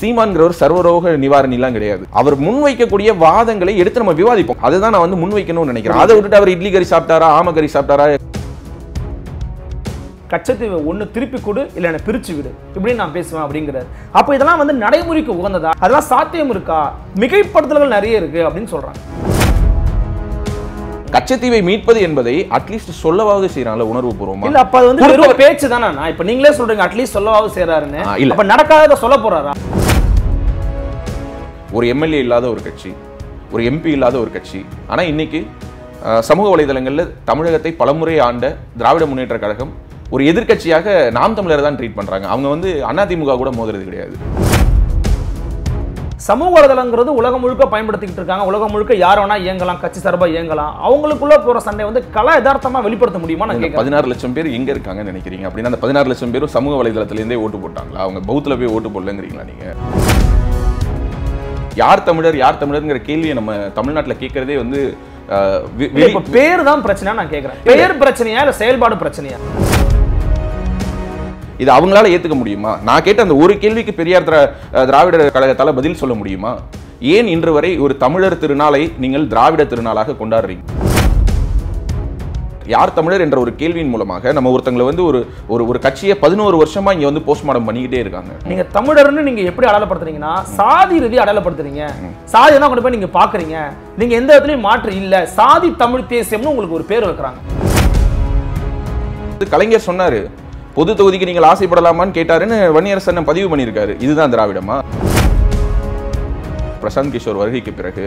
சீமான்கிறவர் சர்வரோக நிவாரணிலாம் கிடையாது அவர் முன்வைக்கக்கூடிய வாதங்களை எடுத்து நம்ம விவாதிப்போம் அதுதான் நான் வந்து முன்வைக்கணும்னு நினைக்கிறேன் அதை விட்டுட்டு அவர் இட்லி கறி சாப்பிட்டாரா ஆம கறி சாப்பிட்டாரா கச்சத்தை ஒன்று திருப்பி கொடு இல்லை என்னை பிரித்து விடு இப்படின்னு நான் பேசுவேன் அப்படிங்கிறார் அப்போ இதெல்லாம் வந்து நடைமுறைக்கு உகந்ததா அதெல்லாம் சாத்தியம் இருக்கா மிகைப்படுத்தல்கள் நிறைய இருக்குது அப்படின்னு சொல்கிறாங்க கச்சத்தீவை மீட்பது என்பதை அட்லீஸ்ட் சொல்லவாவது செய்யறாங்க உணர்வு பூர்வமா இல்ல அப்ப அது வந்து பேச்சு தானே இப்ப நீங்களே சொல்றீங்க அட்லீஸ்ட் சொல்லவாவது செய்யறாருன்னு இல்ல அப்ப நடக்காத சொல்ல போறாரா ஒரு எம்எல்ஏ இல்லாத ஒரு கட்சி ஒரு எம்பி இல்லாத ஒரு கட்சி ஆனால் இன்றைக்கி சமூக வலைதளங்களில் தமிழகத்தை பலமுறை ஆண்ட திராவிட முன்னேற்ற கழகம் ஒரு எதிர்கட்சியாக நாம் தமிழர் தான் ட்ரீட் பண்ணுறாங்க அவங்க வந்து அதிமுக கூட மோதுறது கிடையாது சமூக வலைதளங்கிறது உலகம் முழுக்க பயன்படுத்திக்கிட்டு இருக்காங்க உலகம் முழுக்க யார் வேணா இயங்கலாம் கட்சி சார்பாக இயங்கலாம் அவங்களுக்குள்ள போற சண்டை வந்து கலா யதார்த்தமாக வெளிப்படுத்த முடியுமா நான் பதினாறு லட்சம் பேர் எங்க இருக்காங்கன்னு நினைக்கிறீங்க அப்படின்னா அந்த பதினாறு லட்சம் பேரும் சமூக வலைதளத்துலேருந்தே ஓட்டு போட்டாங்களா அவங்க பௌத்தில் போய் ஓட்டு போடலங்கிறீங்களா நீங்க யார் தமிழர் யார் தமிழர்ங்கிற கேள்வியை நம்ம தமிழ்நாட்டில் கேட்கறதே வந்து பேர் தான் பிரச்சனை நான் கேட்குறேன் பேர் பிரச்சனையா இல்லை செயல்பாடு பிரச்சனையா இது அவங்களால ஏத்துக்க முடியுமா நான் கேட்ட அந்த ஒரு கேள்விக்கு பெரியார் திராவிடர் கழகத்தால பதில் சொல்ல முடியுமா ஏன் இன்று வரை ஒரு தமிழர் திருநாளை நீங்கள் திராவிட திருநாளாக கொண்டாடுறீங்க யார் தமிழர் என்ற ஒரு கேள்வியின் மூலமாக நம்ம ஒருத்தங்களை வந்து ஒரு ஒரு ஒரு கட்சியை பதினோரு வருஷமா இங்க வந்து போஸ்ட்மார்டம் பண்ணிக்கிட்டே இருக்காங்க நீங்க தமிழர்னு நீங்க எப்படி அடையாளப்படுத்துறீங்கன்னா சாதி ரீதி அடையாளப்படுத்துறீங்க சாதி தான் கொண்டு நீங்க பாக்குறீங்க நீங்க எந்த இடத்துலயும் மாற்று இல்ல சாதி தமிழ் தேசியம்னு உங்களுக்கு ஒரு பேர் வைக்கிறாங்க கலைஞர் சொன்னாரு பொது தொகுதிக்கு நீங்கள் ஆசைப்படலாமான்னு கேட்டாருன்னு வன்னியரசன் பதிவு பண்ணியிருக்காரு இதுதான் திராவிடமா பிரசாந்த் கிஷோர் வருகைக்கு பிறகு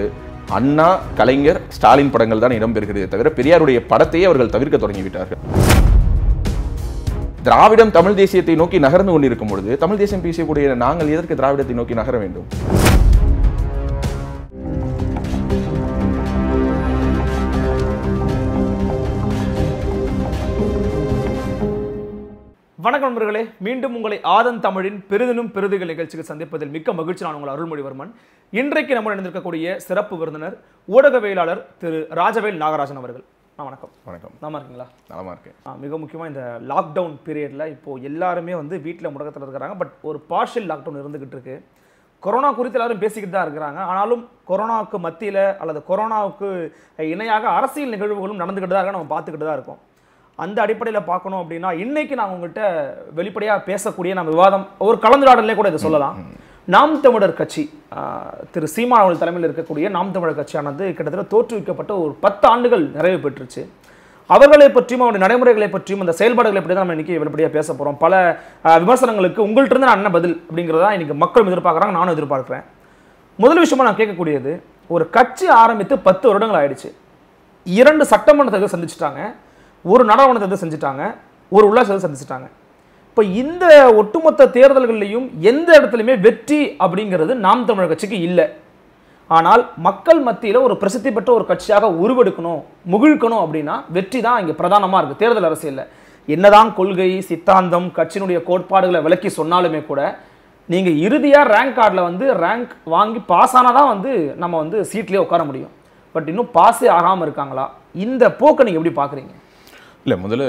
அண்ணா கலைஞர் ஸ்டாலின் படங்கள் தான் இடம்பெறுகிறதே தவிர பெரியாருடைய படத்தையே அவர்கள் தவிர்க்க தொடங்கிவிட்டார்கள் திராவிடம் தமிழ் தேசியத்தை நோக்கி நகர்ந்து கொண்டிருக்கும் பொழுது தமிழ் தேசியம் பேசக்கூடிய நாங்கள் எதற்கு திராவிடத்தை நோக்கி நகர வேண்டும் வணக்கம் நண்பர்களே மீண்டும் உங்களை ஆதன் தமிழின் பெரிதனும் பெருதுகள் நிகழ்ச்சிக்கு சந்திப்பதில் மிக்க மகிழ்ச்சி நான் உங்கள் அருள்மொழிவர்மன் இன்றைக்கு நம்ம நடந்திருக்கக்கூடிய சிறப்பு விருந்தினர் ஊடகவியலாளர் திரு ராஜவேல் நாகராஜன் அவர்கள் வணக்கம் வணக்கம் நல்லா இருக்கீங்களா நல்லா இருக்கேன் மிக முக்கியமாக இந்த லாக்டவுன் பீரியடில் இப்போது எல்லாருமே வந்து வீட்டில் முடக்கத்தில் இருக்கிறாங்க பட் ஒரு பார்ஷியல் லாக்டவுன் இருந்துகிட்டு இருக்கு கொரோனா குறித்து எல்லாரும் பேசிக்கிட்டு தான் இருக்கிறாங்க ஆனாலும் கொரோனாவுக்கு மத்தியில் அல்லது கொரோனாவுக்கு இணையாக அரசியல் நிகழ்வுகளும் நடந்துக்கிட்டு தான் இருக்க நம்ம பார்த்துக்கிட்டு தான் இருக்கோம் அந்த அடிப்படையில் பார்க்கணும் அப்படின்னா இன்னைக்கு நான் உங்கள்கிட்ட வெளிப்படையாக பேசக்கூடிய நம்ம விவாதம் ஒரு கலந்துரையாடலே கூட இதை சொல்லலாம் நாம் தமிழர் கட்சி திரு சீமான் அவர்கள் தலைமையில் இருக்கக்கூடிய நாம் தமிழர் கட்சியானது கிட்டத்தட்ட தோற்றுவிக்கப்பட்ட ஒரு பத்து ஆண்டுகள் நிறைவு பெற்றுச்சு அவர்களை பற்றியும் அவருடைய நடைமுறைகளை பற்றியும் அந்த செயல்பாடுகளை பற்றி தான் நம்ம இன்றைக்கி வெளிப்படையாக பேச போகிறோம் பல விமர்சனங்களுக்கு உங்கள்கிட்ட நான் என்ன பதில் அப்படிங்கிறதா இன்றைக்கி மக்களும் எதிர்பார்க்குறாங்க நானும் எதிர்பார்க்குறேன் முதல் விஷயமா நான் கேட்கக்கூடியது ஒரு கட்சி ஆரம்பித்து பத்து வருடங்கள் ஆயிடுச்சு இரண்டு சட்டமன்றத்தை சந்திச்சுட்டாங்க சந்திச்சிட்டாங்க ஒரு நடவணத்தை வந்து செஞ்சுட்டாங்க ஒரு உள்ளாட்சி சந்திச்சிட்டாங்க இப்போ இந்த ஒட்டுமொத்த தேர்தல்கள்லையும் எந்த இடத்துலையுமே வெற்றி அப்படிங்கிறது நாம் தமிழர் கட்சிக்கு இல்லை ஆனால் மக்கள் மத்தியில் ஒரு பிரசித்தி பெற்ற ஒரு கட்சியாக உருவெடுக்கணும் முகிழ்க்கணும் அப்படின்னா வெற்றி தான் இங்கே பிரதானமாக இருக்குது தேர்தல் அரசியலில் என்னதான் கொள்கை சித்தாந்தம் கட்சியினுடைய கோட்பாடுகளை விளக்கி சொன்னாலுமே கூட நீங்கள் இறுதியாக ரேங்க் கார்டில் வந்து ரேங்க் வாங்கி பாஸ் ஆனால் தான் வந்து நம்ம வந்து சீட்லேயே உட்கார முடியும் பட் இன்னும் பாஸே ஆகாமல் இருக்காங்களா இந்த போக்கை நீங்கள் எப்படி பார்க்குறீங்க இல்லை முதல்ல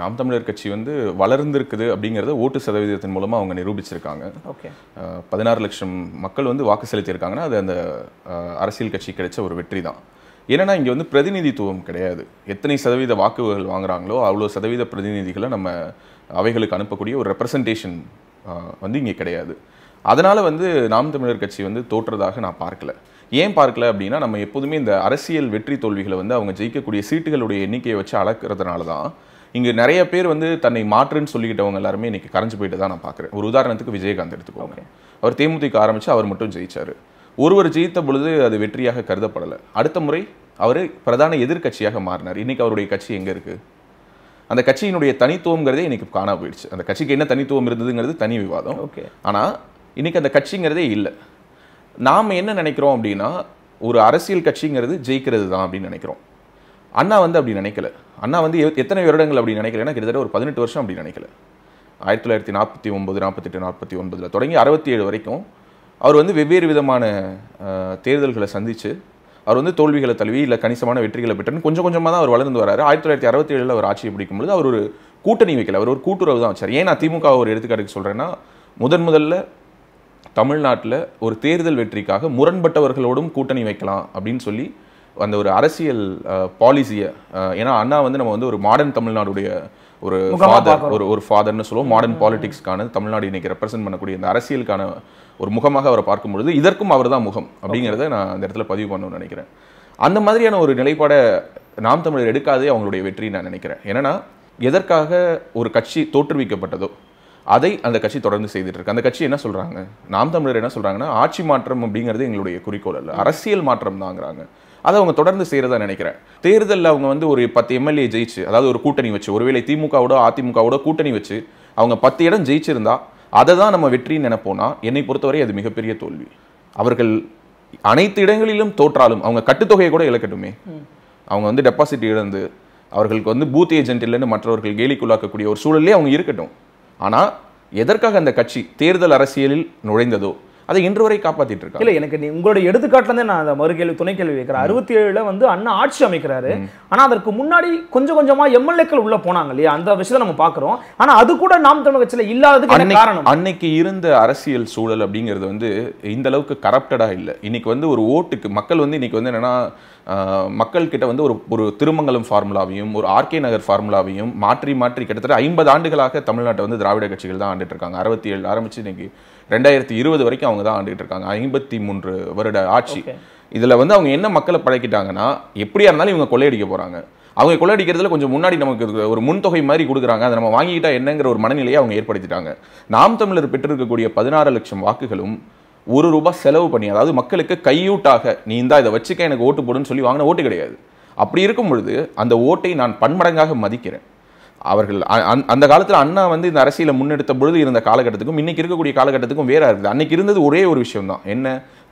நாம் தமிழர் கட்சி வந்து வளர்ந்துருக்குது அப்படிங்கிறத ஓட்டு சதவீதத்தின் மூலமாக அவங்க நிரூபிச்சிருக்காங்க ஓகே பதினாறு லட்சம் மக்கள் வந்து வாக்கு செலுத்தியிருக்காங்கன்னா அது அந்த அரசியல் கட்சி கிடைச்ச ஒரு வெற்றி தான் ஏன்னா இங்கே வந்து பிரதிநிதித்துவம் கிடையாது எத்தனை சதவீத வாக்குகள் வாங்குறாங்களோ அவ்வளோ சதவீத பிரதிநிதிகளை நம்ம அவைகளுக்கு அனுப்பக்கூடிய ஒரு ரெப்ரசன்டேஷன் வந்து இங்கே கிடையாது அதனால் வந்து நாம் தமிழர் கட்சி வந்து தோற்றதாக நான் பார்க்கல ஏன் பார்க்கல அப்படின்னா நம்ம எப்போதுமே இந்த அரசியல் வெற்றி தோல்விகளை வந்து அவங்க ஜெயிக்கக்கூடிய சீட்டுகளுடைய எண்ணிக்கையை வச்சு அளக்கிறதுனால தான் இங்கே நிறைய பேர் வந்து தன்னை மாற்றுன்னு சொல்லிக்கிட்டவங்க எல்லாருமே இன்றைக்கி கரைஞ்சு போயிட்டு தான் நான் பார்க்குறேன் ஒரு உதாரணத்துக்கு விஜயகாந்த் எடுத்துக்கோங்க அவர் தேமுதிக ஆரம்பித்து அவர் மட்டும் ஜெயித்தார் ஒருவர் ஜெயித்த பொழுது அது வெற்றியாக கருதப்படலை அடுத்த முறை அவர் பிரதான எதிர்கட்சியாக மாறினார் இன்றைக்கி அவருடைய கட்சி எங்கே இருக்குது அந்த கட்சியினுடைய தனித்துவங்கிறதே இன்றைக்கி காணா போயிடுச்சு அந்த கட்சிக்கு என்ன தனித்துவம் இருந்ததுங்கிறது தனி விவாதம் ஓகே ஆனால் இன்றைக்கி அந்த கட்சிங்கிறதே இல்லை நாம் என்ன நினைக்கிறோம் அப்படின்னா ஒரு அரசியல் கட்சிங்கிறது ஜெயிக்கிறது தான் அப்படின்னு நினைக்கிறோம் அண்ணா வந்து அப்படி நினைக்கல அண்ணா வந்து எத்தனை வருடங்கள் அப்படி நினைக்கலன்னா கிட்டத்தட்ட ஒரு பதினெட்டு வருஷம் அப்படி நினைக்கல ஆயிரத்தி தொள்ளாயிரத்தி நாற்பத்தி ஒம்பது நாற்பத்தெட்டு நாற்பத்தி ஒன்பதில் தொடங்கி அறுபத்தி ஏழு வரைக்கும் அவர் வந்து வெவ்வேறு விதமான தேர்தல்களை சந்தித்து அவர் வந்து தோல்விகளை தழுவி இல்லை கணிசமான வெற்றிகளை பெற்றன்னு கொஞ்சம் கொஞ்சமாக தான் அவர் வளர்ந்து வராரு ஆயிரத்தி தொள்ளாயிரத்தி அறுபத்தி ஏழில் அவர் ஆட்சியை பிடிக்கும்போது அவர் ஒரு கூட்டணி வைக்கல அவர் ஒரு கூட்டுறவு தான் வச்சார் ஏன் நான் திமுக ஒரு எடுத்துக்காட்டுக்கு சொல்கிறேன்னா முதன் முதல்ல தமிழ்நாட்டில் ஒரு தேர்தல் வெற்றிக்காக முரண்பட்டவர்களோடும் கூட்டணி வைக்கலாம் அப்படின்னு சொல்லி அந்த ஒரு அரசியல் பாலிசியை ஏன்னா அண்ணா வந்து நம்ம வந்து ஒரு மாடர்ன் தமிழ்நாடுடைய ஒரு ஃபாதர் ஒரு ஒரு ஃபாதர்னு சொல்லுவோம் மாடர்ன் பாலிடிக்ஸ்க்கான தமிழ்நாடு இன்னைக்கு ரெப்ரசென்ட் பண்ணக்கூடிய இந்த அரசியலுக்கான ஒரு முகமாக அவரை பார்க்கும்பொழுது இதற்கும் அவர் தான் முகம் அப்படிங்கிறத நான் அந்த இடத்துல பதிவு பண்ணணும்னு நினைக்கிறேன் அந்த மாதிரியான ஒரு நிலைப்பாடை நாம் தமிழர் எடுக்காதே அவங்களுடைய வெற்றி நான் நினைக்கிறேன் ஏன்னா எதற்காக ஒரு கட்சி தோற்றுவிக்கப்பட்டதோ அதை அந்த கட்சி தொடர்ந்து செய்துட்டு இருக்கு அந்த கட்சி என்ன சொல்கிறாங்க நாம் தமிழர் என்ன சொல்கிறாங்கன்னா ஆட்சி மாற்றம் அப்படிங்கிறது எங்களுடைய குறிக்கோள் அல்ல அரசியல் மாற்றம் தாங்கிறாங்க அதை அவங்க தொடர்ந்து செய்கிறதா நினைக்கிறேன் தேர்தலில் அவங்க வந்து ஒரு பத்து எம்எல்ஏ ஜெயிச்சு அதாவது ஒரு கூட்டணி வச்சு ஒருவேளை திமுகவோட அதிமுகவோட கூட்டணி வச்சு அவங்க பத்து இடம் ஜெயிச்சிருந்தா அதை தான் நம்ம வெற்றின்னு நினைப்போம்னா என்னை பொறுத்தவரை அது மிகப்பெரிய தோல்வி அவர்கள் அனைத்து இடங்களிலும் தோற்றாலும் அவங்க கட்டுத்தொகையை கூட இழக்கட்டுமே அவங்க வந்து டெபாசிட் இழந்து அவர்களுக்கு வந்து பூத் ஏஜென்ட் இல்லைன்னு மற்றவர்கள் கேலிக்குள்ளாக்கக்கூடிய ஒரு சூழல்லே அவங்க இருக்கட்டும் ஆனால் எதற்காக அந்த கட்சி தேர்தல் அரசியலில் நுழைந்ததோ அதை இன்று வரை காப்பாற்றிட்டு இருக்கா இல்ல எனக்கு நீ உங்களுடைய எடுத்துக்காட்டுல நான் அந்த மறுகேள்வி துணை கேள்வி வைக்கிறேன் அறுபத்தி ஏழுல வந்து அண்ணா ஆட்சி அமைக்கிறாரு ஆனா அதற்கு முன்னாடி கொஞ்சம் கொஞ்சமா எம்எல்ஏக்கள் உள்ள போனாங்க இல்லையா அந்த விஷயத்தை நம்ம பாக்குறோம் ஆனா அது கூட நாம் தமிழக கட்சியில இல்லாததுக்கு காரணம் அன்னைக்கு இருந்த அரசியல் சூழல் அப்படிங்கிறது வந்து இந்த அளவுக்கு கரப்டடா இல்லை இன்னைக்கு வந்து ஒரு ஓட்டுக்கு மக்கள் வந்து இன்னைக்கு வந்து என்னன்னா மக்கள்கிட்ட வந்து ஒரு ஒரு திருமங்கலம் ஃபார்முலாவையும் ஒரு ஆர்கே நகர் ஃபார்முலாவையும் மாற்றி மாற்றி கிட்டத்தட்ட ஐம்பது ஆண்டுகளாக தமிழ்நாட்டை வந்து திராவிட கட்சிகள் தான் ஆண்டுட்டு இருக்காங்க அறுபத்தி ஏழு ஆரம்பிச்சு இன்னைக்கு ரெண்டாயிரத்தி இருபது வரைக்கும் அவங்க தான் ஆண்டுகிட்டு இருக்காங்க ஐம்பத்தி மூன்று வருட ஆட்சி இதில் வந்து அவங்க என்ன மக்களை பழக்கிட்டாங்கன்னா எப்படியா இருந்தாலும் இவங்க கொள்ளையடிக்க போகிறாங்க அவங்க கொள்ளையடிக்கிறதுல கொஞ்சம் முன்னாடி நமக்கு ஒரு முன்தொகை மாதிரி கொடுக்குறாங்க அதை நம்ம வாங்கிக்கிட்டா என்னங்கிற ஒரு மனநிலையை அவங்க ஏற்படுத்திட்டாங்க நாம் தமிழர் பெற்றிருக்கக்கூடிய பதினாறு லட்சம் வாக்குகளும் ஒரு ரூபாய் செலவு பண்ணி அதாவது மக்களுக்கு கையூட்டாக நீ இந்தா இதை வச்சுக்க எனக்கு ஓட்டு போடுன்னு சொல்லி வாங்கின ஓட்டு கிடையாது அப்படி இருக்கும் பொழுது அந்த ஓட்டை நான் பன்மடங்காக மதிக்கிறேன் அவர்கள் அந் அந்த காலத்தில் அண்ணா வந்து இந்த அரசியலை முன்னெடுத்த பொழுது இருந்த காலகட்டத்துக்கும் இன்றைக்கி இருக்கக்கூடிய காலகட்டத்துக்கும் வேற இருக்குது அன்றைக்கி இருந்தது ஒரே ஒரு விஷயம் தான் என்ன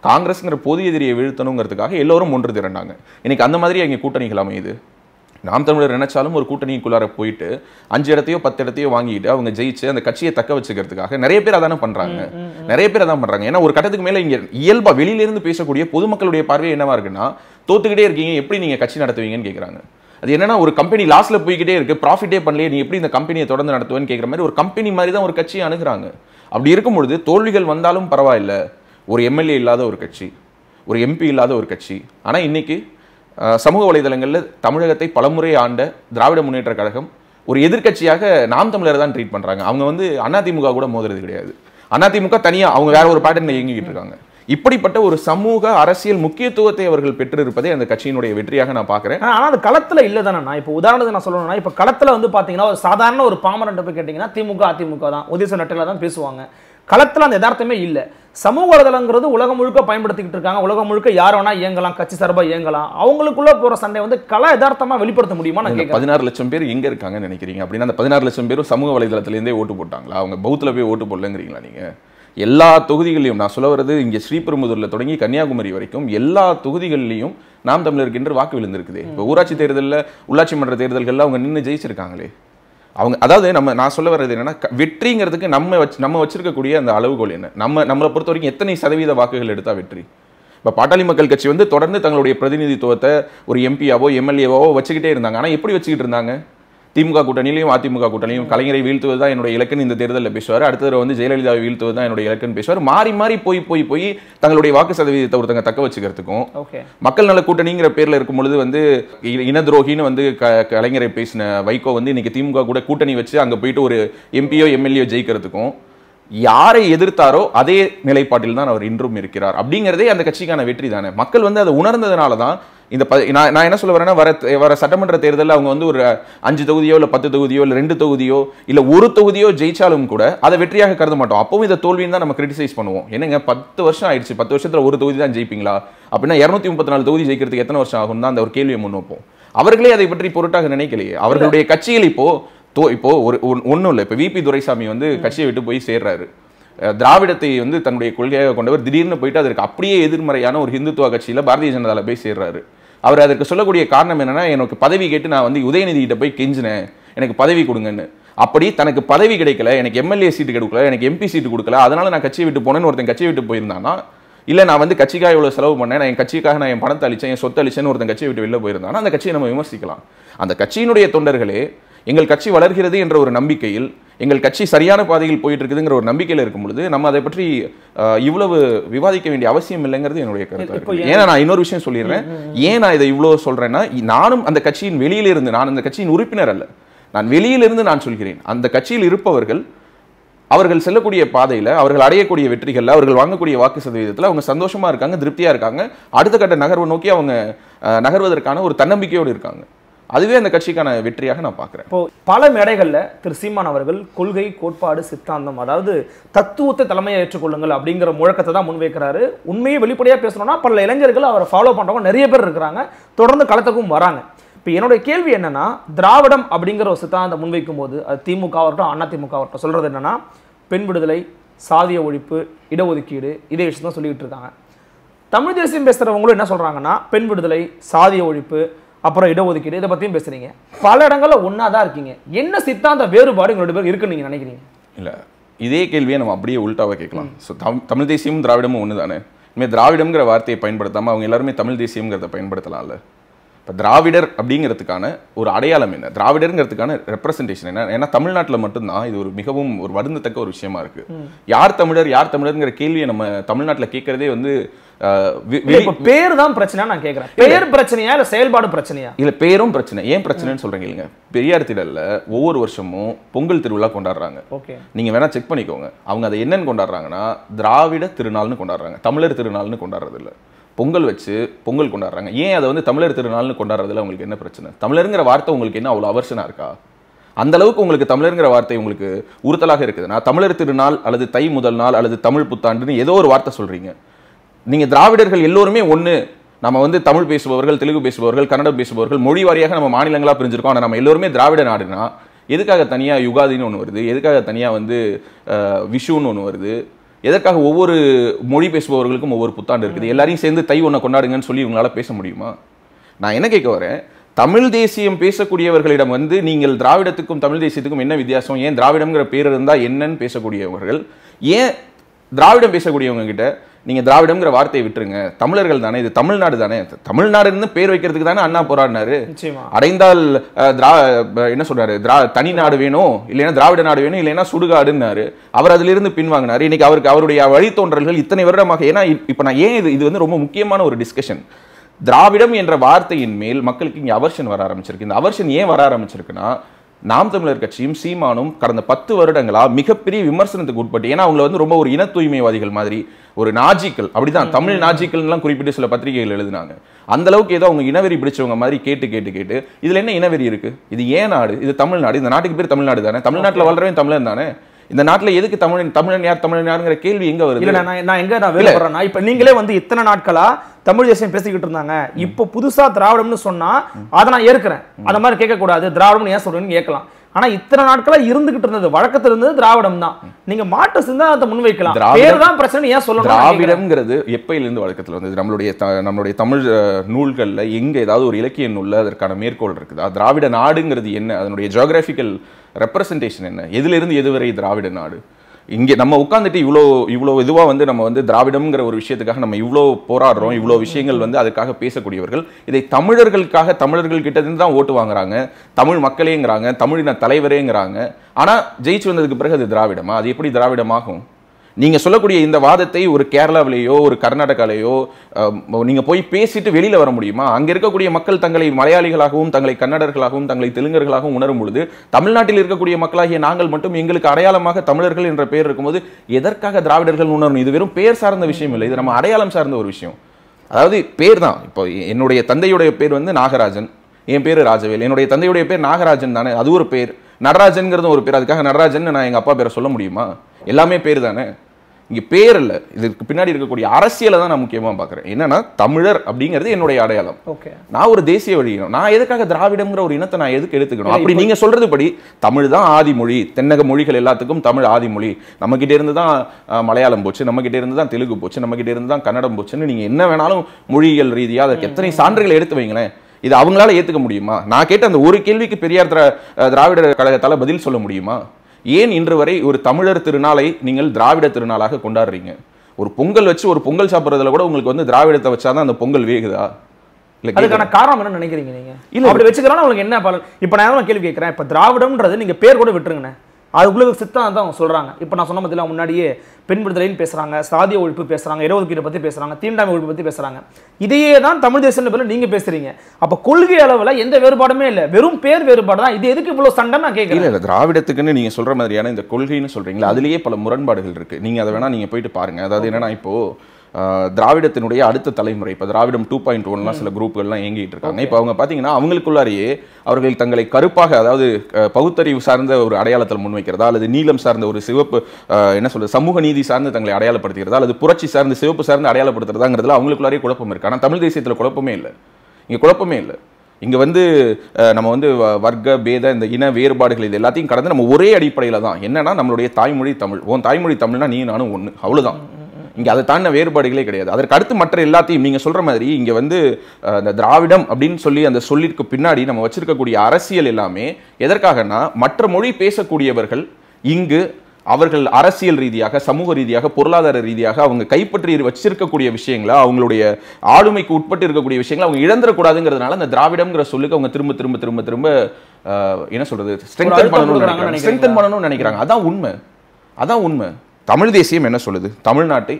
காங்கிரஸ்ங்கிற பொது எதிரியை வீழ்த்தணுங்கிறதுக்காக எல்லோரும் ஒன்று திரண்டாங்க இன்றைக்கி அந்த மாதிரி அங்கே கூட்டணிகள் அமையுது நாம் தமிழர் நினைச்சாலும் ஒரு கூட்டணிக்குள்ளார போயிட்டு அஞ்சு இடத்தையோ பத்து இடத்தையோ வாங்கிட்டு அவங்க ஜெயிச்சு அந்த கட்சியை தக்க வச்சுக்கிறதுக்காக நிறைய பேர் அதான பண்றாங்க நிறைய பேர் அதான் பண்றாங்க ஏன்னா ஒரு கட்டத்துக்கு மேல இங்க இயல்பா வெளியிலிருந்து பேசக்கூடிய பொதுமக்களுடைய பார்வை என்னவா இருக்குன்னா தோத்துக்கிட்டே இருக்கீங்க எப்படி நீங்க கட்சி நடத்துவீங்கன்னு கேட்கறாங்க அது என்னன்னா ஒரு கம்பெனி லாஸ்ல போய்கிட்டே இருக்கு ப்ராஃபிட்டே பண்ணலையே நீ எப்படி இந்த கம்பெனியை தொடர்ந்து நடத்துவேன்னு கேட்குற மாதிரி ஒரு கம்பெனி மாதிரி தான் ஒரு கட்சி அணுகிறாங்க அப்படி இருக்கும்பொழுது தோல்விகள் வந்தாலும் பரவாயில்ல ஒரு எம்எல்ஏ இல்லாத ஒரு கட்சி ஒரு எம்பி இல்லாத ஒரு கட்சி ஆனால் இன்னைக்கு சமூக வலைதளங்களில் தமிழகத்தை பலமுறை ஆண்ட திராவிட முன்னேற்ற கழகம் ஒரு எதிர்கட்சியாக நாம் தமிழரை தான் ட்ரீட் பண்ணுறாங்க அவங்க வந்து அதிமுக கூட மோதுறது கிடையாது அதிமுக தனியாக அவங்க வேற ஒரு பேட்டர்னில் இயங்கிக்கிட்டு இருக்காங்க இப்படிப்பட்ட ஒரு சமூக அரசியல் முக்கியத்துவத்தை அவர்கள் பெற்றிருப்பதை அந்த கட்சியினுடைய வெற்றியாக நான் பார்க்குறேன் ஆனால் அது களத்தில் இல்லை தானே நான் இப்போ உதாரணத்தை நான் சொல்லணும்னா இப்போ களத்தில் வந்து பார்த்தீங்கன்னா ஒரு சாதாரண ஒரு பாமரன் போய் கேட்டிங்கன்னா திமுக அதிமுக தான் உதயசன் நட்டில் தான் பேசுவாங்க களத்தில் அந்த யதார்த்தமே இல்லை சமூக வலைதளங்கிறது உலகம் முழுக்க பயன்படுத்திக்கிட்டு இருக்காங்க உலகம் முழுக்க யார் வேணா இயங்கலாம் கட்சி சார்பாக இயங்கலாம் அவங்களுக்குள்ள போற சண்டை வந்து கலா யதார்த்தமா வெளிப்படுத்த முடியுமா நான் பதினாறு லட்சம் பேர் எங்க இருக்காங்கன்னு நினைக்கிறீங்க அப்படின்னா அந்த பதினாறு லட்சம் பேர் சமூக வலைதளத்துலேருந்தே ஓட்டு போட்டாங்களா அவங்க பௌத்துல போய் ஓட்டு போடலங்கிறீங்களா நீங்க எல்லா தொகுதிகளையும் நான் சொல்ல வர்றது இங்கே ஸ்ரீபெரும்புதூரில் தொடங்கி கன்னியாகுமரி வரைக்கும் எல்லா தொகுதிகளிலையும் நாம் தமிழருக்கு என்று வாக்கு விழுந்திருக்குது இப்போ ஊராட்சி தேர்தலில் உள்ளாட்சி மன்ற தேர்தல்களில் அவங்க நின்று ஜெயிச்சிருக்காங்களே அவங்க அதாவது நம்ம நான் சொல்ல வர்றது என்னென்னா வெற்றிங்கிறதுக்கு நம்ம வச்சு நம்ம வச்சிருக்கக்கூடிய அந்த அளவுகோல் என்ன நம்ம நம்மளை பொறுத்த வரைக்கும் எத்தனை சதவீத வாக்குகள் எடுத்தால் வெற்றி இப்போ பாட்டாளி மக்கள் கட்சி வந்து தொடர்ந்து தங்களுடைய பிரதிநிதித்துவத்தை ஒரு எம்பியாவோ எம்எல்ஏவோ வச்சுக்கிட்டே இருந்தாங்க ஆனால் எப்படி வச்சுக்கிட்டு இருந்தாங்க திமுக கூட்டணியிலையும் அதிமுக கூட்டணியிலும் கலைஞரை வீழ்த்துவது தான் என்னுடைய இலக்குன்னு இந்த தேர்தலில் பேசுவார் அடுத்த வந்து ஜெயலலிதாவை வீழ்த்துவது தான் என்னுடைய இலக்குன்னு பேசுவார் மாறி மாறி போய் போய் போய் தங்களுடைய வாக்கு சதவீதத்தை ஒருத்தங்க தக்க வச்சுக்கிறதுக்கும் மக்கள் நல கூட்டணிங்கிற பேரில் இருக்கும் பொழுது வந்து இன துரோகின்னு வந்து கலைஞரை பேசின வைகோ வந்து இன்னைக்கு திமுக கூட கூட்டணி வச்சு அங்கே போயிட்டு ஒரு எம்பியோ எம்எல்ஏ ஜெயிக்கிறதுக்கும் யாரை எதிர்த்தாரோ அதே நிலைப்பாட்டில் தான் அவர் இன்றும் இருக்கிறார் அப்படிங்கிறதே அந்த கட்சிக்கான வெற்றி தானே மக்கள் வந்து அதை உணர்ந்ததுனால தான் இந்த ப நான் நான் என்ன சொல்ல வரேன்னா வர வர சட்டமன்ற தேர்தலில் அவங்க வந்து ஒரு அஞ்சு தொகுதியோ இல்லை பத்து தொகுதியோ இல்லை ரெண்டு தொகுதியோ இல்லை ஒரு தொகுதியோ ஜெயிச்சாலும் கூட அதை வெற்றியாக கருத மாட்டோம் அப்பவும் இதை தோல்வின்னு தான் நம்ம கிரிட்டிசைஸ் பண்ணுவோம் என்னங்க பத்து வருஷம் ஆயிடுச்சு பத்து வருஷத்தில் ஒரு தொகுதி தான் ஜெயிப்பீங்களா அப்படின்னா இரநூத்தி முப்பத்தி நாலு தொகுதி ஜெயிக்கிறதுக்கு எத்தனை வருஷம் ஆகும் தான் அந்த ஒரு கேள்வியை முன் வைப்போம் அவர்களே அதை பற்றி பொருட்டாக நினைக்கலையே அவர்களுடைய கட்சிகள் இப்போ தோ இப்போது ஒரு ஒன்றும் இல்லை இப்போ விபி துரைசாமி வந்து கட்சியை விட்டு போய் சேர்றாரு திராவிடத்தை வந்து தன்னுடைய கொள்கையாக கொண்டவர் திடீர்னு போயிட்டு அதற்கு அப்படியே எதிர்மறையான ஒரு ஹிந்துத்துவ கட்சியில் பாரதிய ஜனதாவில் போய் சேர்றாரு அவர் அதற்கு சொல்லக்கூடிய காரணம் என்னென்னா எனக்கு பதவி கேட்டு நான் வந்து உதயநிதி கிட்ட போய் கெஞ்சினேன் எனக்கு பதவி கொடுங்கன்னு அப்படி தனக்கு பதவி கிடைக்கல எனக்கு எம்எல்ஏ சீட்டு கொடுக்கல எனக்கு எம்பி சீட்டு கொடுக்கல அதனால நான் கட்சியை விட்டு போனேன்னு ஒருத்தன் கட்சியை விட்டு போயிருந்தான்னா இல்லை நான் வந்து கட்சிக்காக இவ்வளோ செலவு பண்ணேன் நான் என் கட்சிக்காக நான் என் பணத்தை அளித்தேன் என் சொத்தை அளிச்சேன்னு ஒருத்தன் கட்சியை விட்டு வெளில போயிருந்தானா அந்த கட்சியை நம்ம விமர்சிக்கலாம் அந்த கட்சியினுடைய தொண்டர்களே எங்கள் கட்சி வளர்கிறது என்ற ஒரு நம்பிக்கையில் எங்கள் கட்சி சரியான பாதையில் போயிட்டு இருக்குதுங்கிற ஒரு நம்பிக்கையில் இருக்கும் பொழுது நம்ம அதை பற்றி இவ்வளவு விவாதிக்க வேண்டிய அவசியம் இல்லைங்கிறது என்னுடைய கருத்து ஏன்னா நான் இன்னொரு விஷயம் சொல்லிடுறேன் ஏன் நான் இதை இவ்வளவு சொல்றேன்னா நானும் அந்த கட்சியின் வெளியிலிருந்து நான் அந்த கட்சியின் உறுப்பினர் அல்ல நான் வெளியிலிருந்து நான் சொல்கிறேன் அந்த கட்சியில் இருப்பவர்கள் அவர்கள் செல்லக்கூடிய பாதையில் அவர்கள் அடையக்கூடிய வெற்றிகளில் அவர்கள் வாங்கக்கூடிய வாக்கு சதவீதத்தில் அவங்க சந்தோஷமா இருக்காங்க திருப்தியா இருக்காங்க அடுத்த கட்ட நகர்வை நோக்கி அவங்க நகர்வதற்கான ஒரு தன்னம்பிக்கையோடு இருக்காங்க அதுவே அந்த கட்சிக்கான வெற்றியாக நான் பார்க்குறேன் இப்போ பல மேடைகளில் திரு சீமான் அவர்கள் கொள்கை கோட்பாடு சித்தாந்தம் அதாவது தத்துவத்தை தலைமையை ஏற்றுக்கொள்ளுங்கள் அப்படிங்கிற முழக்கத்தை தான் முன்வைக்கிறாரு உண்மையை வெளிப்படையாக பேசணும்னா பல இளைஞர்கள் அவரை ஃபாலோ பண்ணுறவங்க நிறைய பேர் இருக்கிறாங்க தொடர்ந்து களத்துக்கும் வராங்க இப்போ என்னுடைய கேள்வி என்னன்னா திராவிடம் அப்படிங்கிற ஒரு சித்தாந்தம் முன்வைக்கும் போது அது திமுக ஆகட்டும் அதிமுக ஆகட்டும் சொல்கிறது என்னென்னா பெண் விடுதலை சாதிய ஒழிப்பு இடஒதுக்கீடு இதே விஷயம் தான் சொல்லிக்கிட்டு இருக்காங்க தமிழ் தேசியம் பேசுகிறவங்களும் என்ன சொல்கிறாங்கன்னா பெண் விடுதலை சாதிய ஒழிப்பு அப்புறம் இடஒதுக்கீடு இதை பற்றியும் பேசுறீங்க பல இடங்களில் ஒன்றா தான் இருக்கீங்க என்ன சித்தாந்த வேறுபாடு உங்களோட பேர் இருக்குன்னு நீங்கள் நினைக்கிறீங்க இல்லை இதே கேள்வியை நம்ம அப்படியே உள்டாவை கேட்கலாம் ஸோ தமிழ் தேசியமும் திராவிடமும் ஒன்று தானே இனிமேல் திராவிடம்ங்கிற வார்த்தையை பயன்படுத்தாமல் அவங்க எல்லாருமே தமிழ் தேசியங்கிறத பயன்படுத்தலாம்ல இப்போ திராவிடர் அப்படிங்கிறதுக்கான ஒரு அடையாளம் என்ன திராவிடருங்கிறதுக்கான ரெப்ரசன்டேஷன் என்ன ஏன்னா தமிழ்நாட்டில் மட்டும்தான் இது ஒரு மிகவும் ஒரு வருந்தத்தக்க ஒரு விஷயமா இருக்கு யார் தமிழர் யார் தமிழருங்கிற கேள்வியை நம்ம தமிழ்நாட்டில் கேட்கறதே வந்து பேர் தான் பிரச்சனை நான் கேட்கறேன் பேர் பிரச்சனையா இல்லை செயல்பாடு பிரச்சனையா இல்ல பேரும் பிரச்சனை ஏன் பிரச்சனைன்னு சொல்றீங்க இல்லைங்க பெரியார் திடல்ல ஒவ்வொரு வருஷமும் பொங்கல் திருவிழா கொண்டாடுறாங்க நீங்க வேணா செக் பண்ணிக்கோங்க அவங்க அதை என்னன்னு கொண்டாடுறாங்கன்னா திராவிட திருநாள்னு கொண்டாடுறாங்க தமிழர் திருநாள்னு கொண்டாடுறது இல்லை பொங்கல் வச்சு பொங்கல் கொண்டாடுறாங்க ஏன் அதை வந்து தமிழர் திருநாள்னு கொண்டாடுறதுல உங்களுக்கு என்ன பிரச்சனை தமிழருங்கிற வார்த்தை உங்களுக்கு என்ன அவ்வளோ அவர்ஷனாக இருக்கா அந்த அளவுக்கு உங்களுக்கு தமிழருங்கிற வார்த்தை உங்களுக்கு உறுத்தலாக இருக்குதுன்னா தமிழர் திருநாள் அல்லது தை முதல் நாள் அல்லது தமிழ் புத்தாண்டுன்னு ஏதோ ஒரு வார்த்தை சொல்கிறீங்க நீங்கள் திராவிடர்கள் எல்லோருமே ஒன்று நம்ம வந்து தமிழ் பேசுபவர்கள் தெலுங்கு பேசுபவர்கள் கன்னடம் பேசுபவர்கள் மொழி வாரியாக நம்ம மாநிலங்களாக பிரிஞ்சிருக்கோம் ஆனால் நம்ம எல்லோருமே திராவிட நாடுனா எதுக்காக தனியாக யுகாதின்னு ஒன்று வருது எதுக்காக தனியாக வந்து விஷுன்னு ஒன்று வருது எதற்காக ஒவ்வொரு மொழி பேசுபவர்களுக்கும் ஒவ்வொரு புத்தாண்டு இருக்குது எல்லாரையும் சேர்ந்து தை ஒன்றை கொண்டாடுங்கன்னு சொல்லி உங்களால் பேச முடியுமா நான் என்ன கேட்க வரேன் தமிழ் தேசியம் பேசக்கூடியவர்களிடம் வந்து நீங்கள் திராவிடத்துக்கும் தமிழ் தேசியத்துக்கும் என்ன வித்தியாசம் ஏன் திராவிடம்ங்கிற பேர் இருந்தால் என்னன்னு பேசக்கூடியவர்கள் ஏன் திராவிடம் பேசக்கூடியவங்க கிட்ட நீங்கள் திராவிடம்ங்கிற வார்த்தையை விட்டுருங்க தமிழர்கள் தானே இது தமிழ்நாடு தானே தமிழ்நாடுன்னு பேர் வைக்கிறதுக்கு தானே அண்ணா போராடினாரு அடைந்தால் திரா என்ன சொல்றாரு திரா தனி நாடு வேணும் இல்லைன்னா திராவிட நாடு வேணும் இல்லைன்னா சுடுகாடுன்னாரு அவர் அதிலிருந்து பின்வாங்கினார் இன்னைக்கு அவருக்கு அவருடைய வழித்தோன்றல்கள் இத்தனை வருடமாக ஏன்னா இப்போ நான் ஏன் இது இது வந்து ரொம்ப முக்கியமான ஒரு டிஸ்கஷன் திராவிடம் என்ற வார்த்தையின் மேல் மக்களுக்கு இங்கே அவர்ஷன் வர ஆரம்பிச்சிருக்கு இந்த அவர்ஷன் ஏன் வர ஆரம்பிச்சிருக்குன்னா நாம் தமிழர் கட்சியும் சீமானும் கடந்த பத்து வருடங்களாக மிகப்பெரிய விமர்சனத்துக்கு உட்பட்டு ஏன்னா அவங்களை வந்து ரொம்ப ஒரு இன தூய்மைவாதிகள் மாதிரி ஒரு நாஜிக்கல் அப்படிதான் தமிழ் நாஜிக்கள்லாம் குறிப்பிட்டு சில பத்திரிகைகள் எழுதினாங்க அந்த அளவுக்கு ஏதோ அவங்க இனவெறி பிடிச்சவங்க மாதிரி கேட்டு கேட்டு கேட்டு இதுல என்ன இனவெறி இருக்கு இது ஏன் நாடு இது தமிழ்நாடு இந்த நாட்டுக்கு பேர் தமிழ்நாடு தானே தமிழ்நாட்டில் வளரவே தமிழன் தானே இந்த நாட்டில் எதுக்கு தமிழன் தமிழன் யார் தமிழன் யாருங்கிற கேள்வி எங்க வருது இல்லை நான் நான் எங்க நான் வேலை போறேன்னா இப்போ நீங்களே வந்து இத்தனை நாட்களா தமிழ் தேசியம் பேசிக்கிட்டு இருந்தாங்க இப்போ புதுசா திராவிடம்னு சொன்னா அதை நான் ஏற்கிறேன் அந்த மாதிரி கேட்கக்கூடாது திராவிடம்னு ஏன் சொல்றேன்னு கேட்கலாம் ஆனால் இத்தனை நாட்களாக இருந்துகிட்டு இருந்தது வழக்கத்தில் இருந்தது திராவிடம் தான் நீங்கள் மாற்று சிந்தனத்தை முன்வைக்கலாம் பேர் தான் பிரச்சனை ஏன் சொல்லணும் திராவிடம்ங்கிறது இருந்து வழக்கத்தில் வந்தது நம்மளுடைய நம்மளுடைய தமிழ் நூல்களில் எங்கே ஏதாவது ஒரு இலக்கிய நூலில் அதற்கான மேற்கோள் இருக்குதா திராவிட நாடுங்கிறது என்ன அதனுடைய ஜியோகிராஃபிக்கல் ரெப்ரசன்டேஷன் என்ன எதுலேருந்து எதுவரை திராவிட நாடு இங்கே நம்ம உட்காந்துட்டு இவ்வளோ இவ்வளோ இதுவாக வந்து நம்ம வந்து திராவிடம்ங்கிற ஒரு விஷயத்துக்காக நம்ம இவ்வளோ போராடுறோம் இவ்வளோ விஷயங்கள் வந்து அதுக்காக பேசக்கூடியவர்கள் இதை தமிழர்களுக்காக தமிழர்கள் கிட்டேருந்து தான் ஓட்டு வாங்குறாங்க தமிழ் மக்களேங்கிறாங்க தமிழின தலைவரேங்கிறாங்க ஆனால் ஜெயிச்சு வந்ததுக்கு பிறகு அது திராவிடமா அது எப்படி திராவிடமாகும் நீங்கள் சொல்லக்கூடிய இந்த வாதத்தை ஒரு கேரளாவிலேயோ ஒரு கர்நாடகாலேயோ நீங்கள் போய் பேசிட்டு வெளியில் வர முடியுமா அங்கே இருக்கக்கூடிய மக்கள் தங்களை மலையாளிகளாகவும் தங்களை கன்னடர்களாகவும் தங்களை தெலுங்கர்களாகவும் உணரும் பொழுது தமிழ்நாட்டில் இருக்கக்கூடிய மக்களாகிய நாங்கள் மட்டும் எங்களுக்கு அடையாளமாக தமிழர்கள் என்ற பெயர் இருக்கும்போது எதற்காக திராவிடர்கள் உணரணும் இது வெறும் பெயர் சார்ந்த விஷயம் இல்லை இது நம்ம அடையாளம் சார்ந்த ஒரு விஷயம் அதாவது பேர் தான் இப்போ என்னுடைய தந்தையுடைய பேர் வந்து நாகராஜன் என் பேர் ராஜவேல் என்னுடைய தந்தையுடைய பேர் நாகராஜன் தானே அது ஒரு பேர் நடராஜன்கிறது ஒரு பேர் அதுக்காக நடராஜன் நான் எங்கள் அப்பா பேரை சொல்ல முடியுமா எல்லாமே பேர் தானே இங்கே பேர் இல்லை இதுக்கு பின்னாடி இருக்கக்கூடிய அரசியலை தான் நான் முக்கியமாக பார்க்குறேன் என்னன்னா தமிழர் அப்படிங்கிறது என்னுடைய அடையாளம் ஓகே நான் ஒரு தேசிய வழி நான் எதுக்காக திராவிடங்கிற ஒரு இனத்தை நான் எதுக்கு எடுத்துக்கணும் அப்படி நீங்கள் சொல்கிறது படி தமிழ் தான் ஆதி மொழி தென்னக மொழிகள் எல்லாத்துக்கும் தமிழ் ஆதி மொழி இருந்து தான் மலையாளம் போச்சு நம்மக்கிட்ட இருந்து தான் தெலுங்கு போச்சு நம்மகிட்ட இருந்து தான் கன்னடம் போச்சுன்னு நீங்கள் என்ன வேணாலும் மொழிகள் ரீதியாக அதற்கு எத்தனை சான்றுகளை எடுத்து வைங்களேன் இது அவங்களால ஏற்றுக்க முடியுமா நான் கேட்ட அந்த ஒரு கேள்விக்கு பெரியார் திராவிடர் கழகத்தால் பதில் சொல்ல முடியுமா ஏன் இன்று வரை ஒரு தமிழர் திருநாளை நீங்கள் திராவிட திருநாளாக கொண்டாடுறீங்க ஒரு பொங்கல் வச்சு ஒரு பொங்கல் சாப்பிட்றதுல கூட உங்களுக்கு வந்து திராவிடத்தை வச்சாதான் அந்த பொங்கல் வேகுதா அதுக்கான காரணம் என்ன நினைக்கிறீங்க நீங்க இல்ல அப்படி வச்சுக்கிறான்னு உங்களுக்கு என்ன பலன் இப்ப நான் கேள்வி கேட்கிறேன் இப்ப திராவிடம்ன்றது நீங்க பேர் கூட விட்டுருங்கண்ணே அதுக்குள்ளே சித்தாந்தம் அவங்க சொல்கிறாங்க இப்போ நான் சொன்ன மாதிரிலாம் முன்னாடியே பெண் விடுதலைன்னு பேசுகிறாங்க சாதிய ஒழிப்பு பேசுகிறாங்க இடஒதுக்கீடு பற்றி பேசுகிறாங்க தீண்டாமை ஒழிப்பு பற்றி பேசுகிறாங்க இதையே தான் தமிழ் தேசிய பேரில் நீங்கள் பேசுகிறீங்க அப்போ கொள்கை அளவில் எந்த வேறுபாடுமே இல்லை வெறும் பேர் வேறுபாடு தான் இது எதுக்கு இவ்வளோ சண்டை நான் கேட்கல இல்லை திராவிடத்துக்குன்னு நீங்கள் சொல்கிற மாதிரியான இந்த கொள்கைன்னு சொல்கிறீங்களா அதுலேயே பல முரண்பாடுகள் இருக்குது நீங்கள் அதை வேணால் நீங்கள் போயிட்டு பாருங்கள் அதாவது என்னென்னா இப்போது திராவிடத்தினுடைய அடுத்த தலைமுறை இப்போ திராவிடம் டூ பாயிண்ட் ஒன்லாம் சில குரூப்புகள்லாம் இயங்கிட்டு இருக்காங்க இப்போ அவங்க பார்த்தீங்கன்னா அவங்களுக்குள்ளாரியே அவர்கள் தங்களை கருப்பாக அதாவது பகுத்தறிவு சார்ந்த ஒரு அடையாளத்தில் முன்வைக்கிறதா அல்லது நீளம் சார்ந்த ஒரு சிவப்பு என்ன சொல்றது சமூக நீதி சார்ந்து தங்களை அடையாளப்படுத்துகிறதா அல்லது புரட்சி சார்ந்து சிவப்பு சார்ந்து அடையாளப்படுத்துறதாங்கிறதுல அவங்களுக்குள்ளாரியே குழப்பம் இருக்கு ஆனால் தமிழ் தேசியத்தில் குழப்பமே இல்லை இங்கே குழப்பமே இல்லை இங்கே வந்து நம்ம வந்து வர்க்க பேத இந்த இன வேறுபாடுகள் இது எல்லாத்தையும் கடந்து நம்ம ஒரே அடிப்படையில் தான் என்னன்னா நம்மளுடைய தாய்மொழி தமிழ் உன் தாய்மொழி தமிழ்னா நீ நானும் ஒன்று அவ்வளோதான் இங்கே அதை தாண்டின வேறுபாடுகளே கிடையாது அதற்கு அடுத்து மற்ற எல்லாத்தையும் நீங்கள் சொல்கிற மாதிரி இங்கே வந்து இந்த திராவிடம் அப்படின்னு சொல்லி அந்த சொல்லிற்கு பின்னாடி நம்ம வச்சிருக்கக்கூடிய அரசியல் எல்லாமே எதற்காகனா மற்ற மொழி பேசக்கூடியவர்கள் இங்கு அவர்கள் அரசியல் ரீதியாக சமூக ரீதியாக பொருளாதார ரீதியாக அவங்க கைப்பற்றி வச்சிருக்கக்கூடிய விஷயங்களை அவங்களுடைய ஆளுமைக்கு உட்பட்டு இருக்கக்கூடிய விஷயங்களை அவங்க இழந்துடக்கூடாதுங்கிறதுனால அந்த திராவிடம்ங்கிற சொல்லுக்கு அவங்க திரும்ப திரும்ப திரும்ப திரும்ப என்ன சொல்றது ஸ்ட்ரென்தன் பண்ணணும்னு ஸ்ட்ரெங்தன் பண்ணணும்னு நினைக்கிறாங்க அதான் உண்மை அதான் உண்மை தமிழ் தேசியம் என்ன சொல்லுது தமிழ்நாட்டை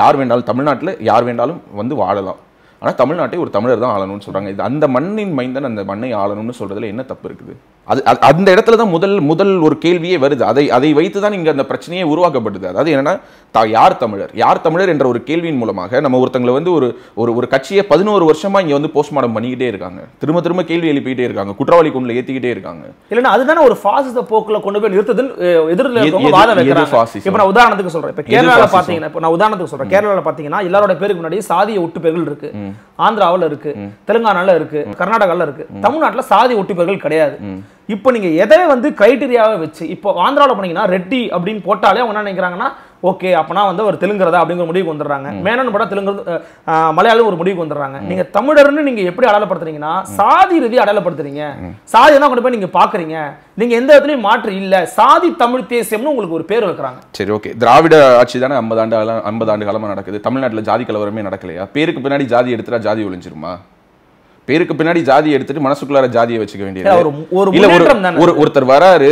யார் வேண்டாலும் தமிழ்நாட்டில் யார் வேண்டாலும் வந்து வாழலாம் ஆனால் தமிழ்நாட்டை ஒரு தமிழர் தான் ஆளணும்னு சொல்கிறாங்க இது அந்த மண்ணின் மைந்தன் அந்த மண்ணை ஆளணும்னு சொல்கிறதுல என்ன தப்பு இருக்குது அது அந்த இடத்துல தான் முதல் முதல் ஒரு கேள்வியே வருது அதை அதை வைத்து தான் இங்கே அந்த பிரச்சனையே உருவாக்கப்படுது அதாவது என்னென்னா யார் தமிழர் யார் தமிழர் என்ற ஒரு கேள்வியின் மூலமாக நம்ம ஒருத்தங்களை வந்து ஒரு ஒரு ஒரு கட்சியை பதினோரு வருஷமாக இங்கே வந்து போஸ்ட்மார்டம் பண்ணிக்கிட்டே இருக்காங்க திரும்ப திரும்ப கேள்வி எழுப்பிக்கிட்டே இருக்காங்க குற்றவாளி கொண்டு ஏற்றிக்கிட்டே இருக்காங்க இல்லைன்னா அதுதானே ஒரு ஃபாசிச போக்கில் கொண்டு போய் நிறுத்ததில் எதிரில் இப்போ நான் உதாரணத்துக்கு சொல்கிறேன் இப்போ கேரளாவில் பார்த்தீங்கன்னா இப்போ நான் உதாரணத்துக்கு சொல்கிறேன் கேரளாவில் பார்த்தீங்கன்னா எல்லாரோட பேருக்கு முன்னாடி சாதிய ஒட்டு பேர்கள் இருக்குது ஆந்திராவில் இருக்கு தெலுங்கானால இருக்கு கர்நாடகாவில் இருக்கு தமிழ்நாட்டில் சாதி ஒட்டிப்பவர்கள் கிடையாது இப்போ நீங்கள் எதை வந்து க்ரைட்டீரியாவை வச்சு இப்போ ஆந்திராவில் போனீங்கன்னா ரெட்டி அப்படின்னு போட்டாலே அவங்க என்ன நினைக்கிறாங்கன்னா ஓகே அப்போனா வந்து ஒரு தெலுங்குறதா அப்படிங்கிற முடிவுக்கு வந்துடுறாங்க மேனன் படம் தெலுங்கு மலையாளம் ஒரு முடிவுக்கு வந்துடுறாங்க நீங்கள் தமிழர்னு நீங்கள் எப்படி அடையாளப்படுத்துறீங்கன்னா சாதி ரீதி அடையாளப்படுத்துறீங்க சாதி தான் கொண்டு போய் நீங்கள் பார்க்குறீங்க நீங்கள் எந்த இடத்துலையும் மாற்று இல்லை சாதி தமிழ் தேசியம்னு உங்களுக்கு ஒரு பேர் வைக்கிறாங்க சரி ஓகே திராவிட ஆட்சி தானே ஐம்பது ஆண்டு ஐம்பது ஆண்டு காலமாக நடக்குது தமிழ்நாட்டில் ஜாதி கலவரமே நடக்கலையா பேருக்கு பின்னாடி ஜாதி எடுத்துட்டா ஜாதி ஒழிஞ்சிருமா பேருக்கு பின்னாடி ஜாதியை எடுத்துட்டு மனசுக்குள்ளார ஜாதியை வச்சுக்க வேண்டியது இல்ல ஒரு ஒருத்தர் வராரு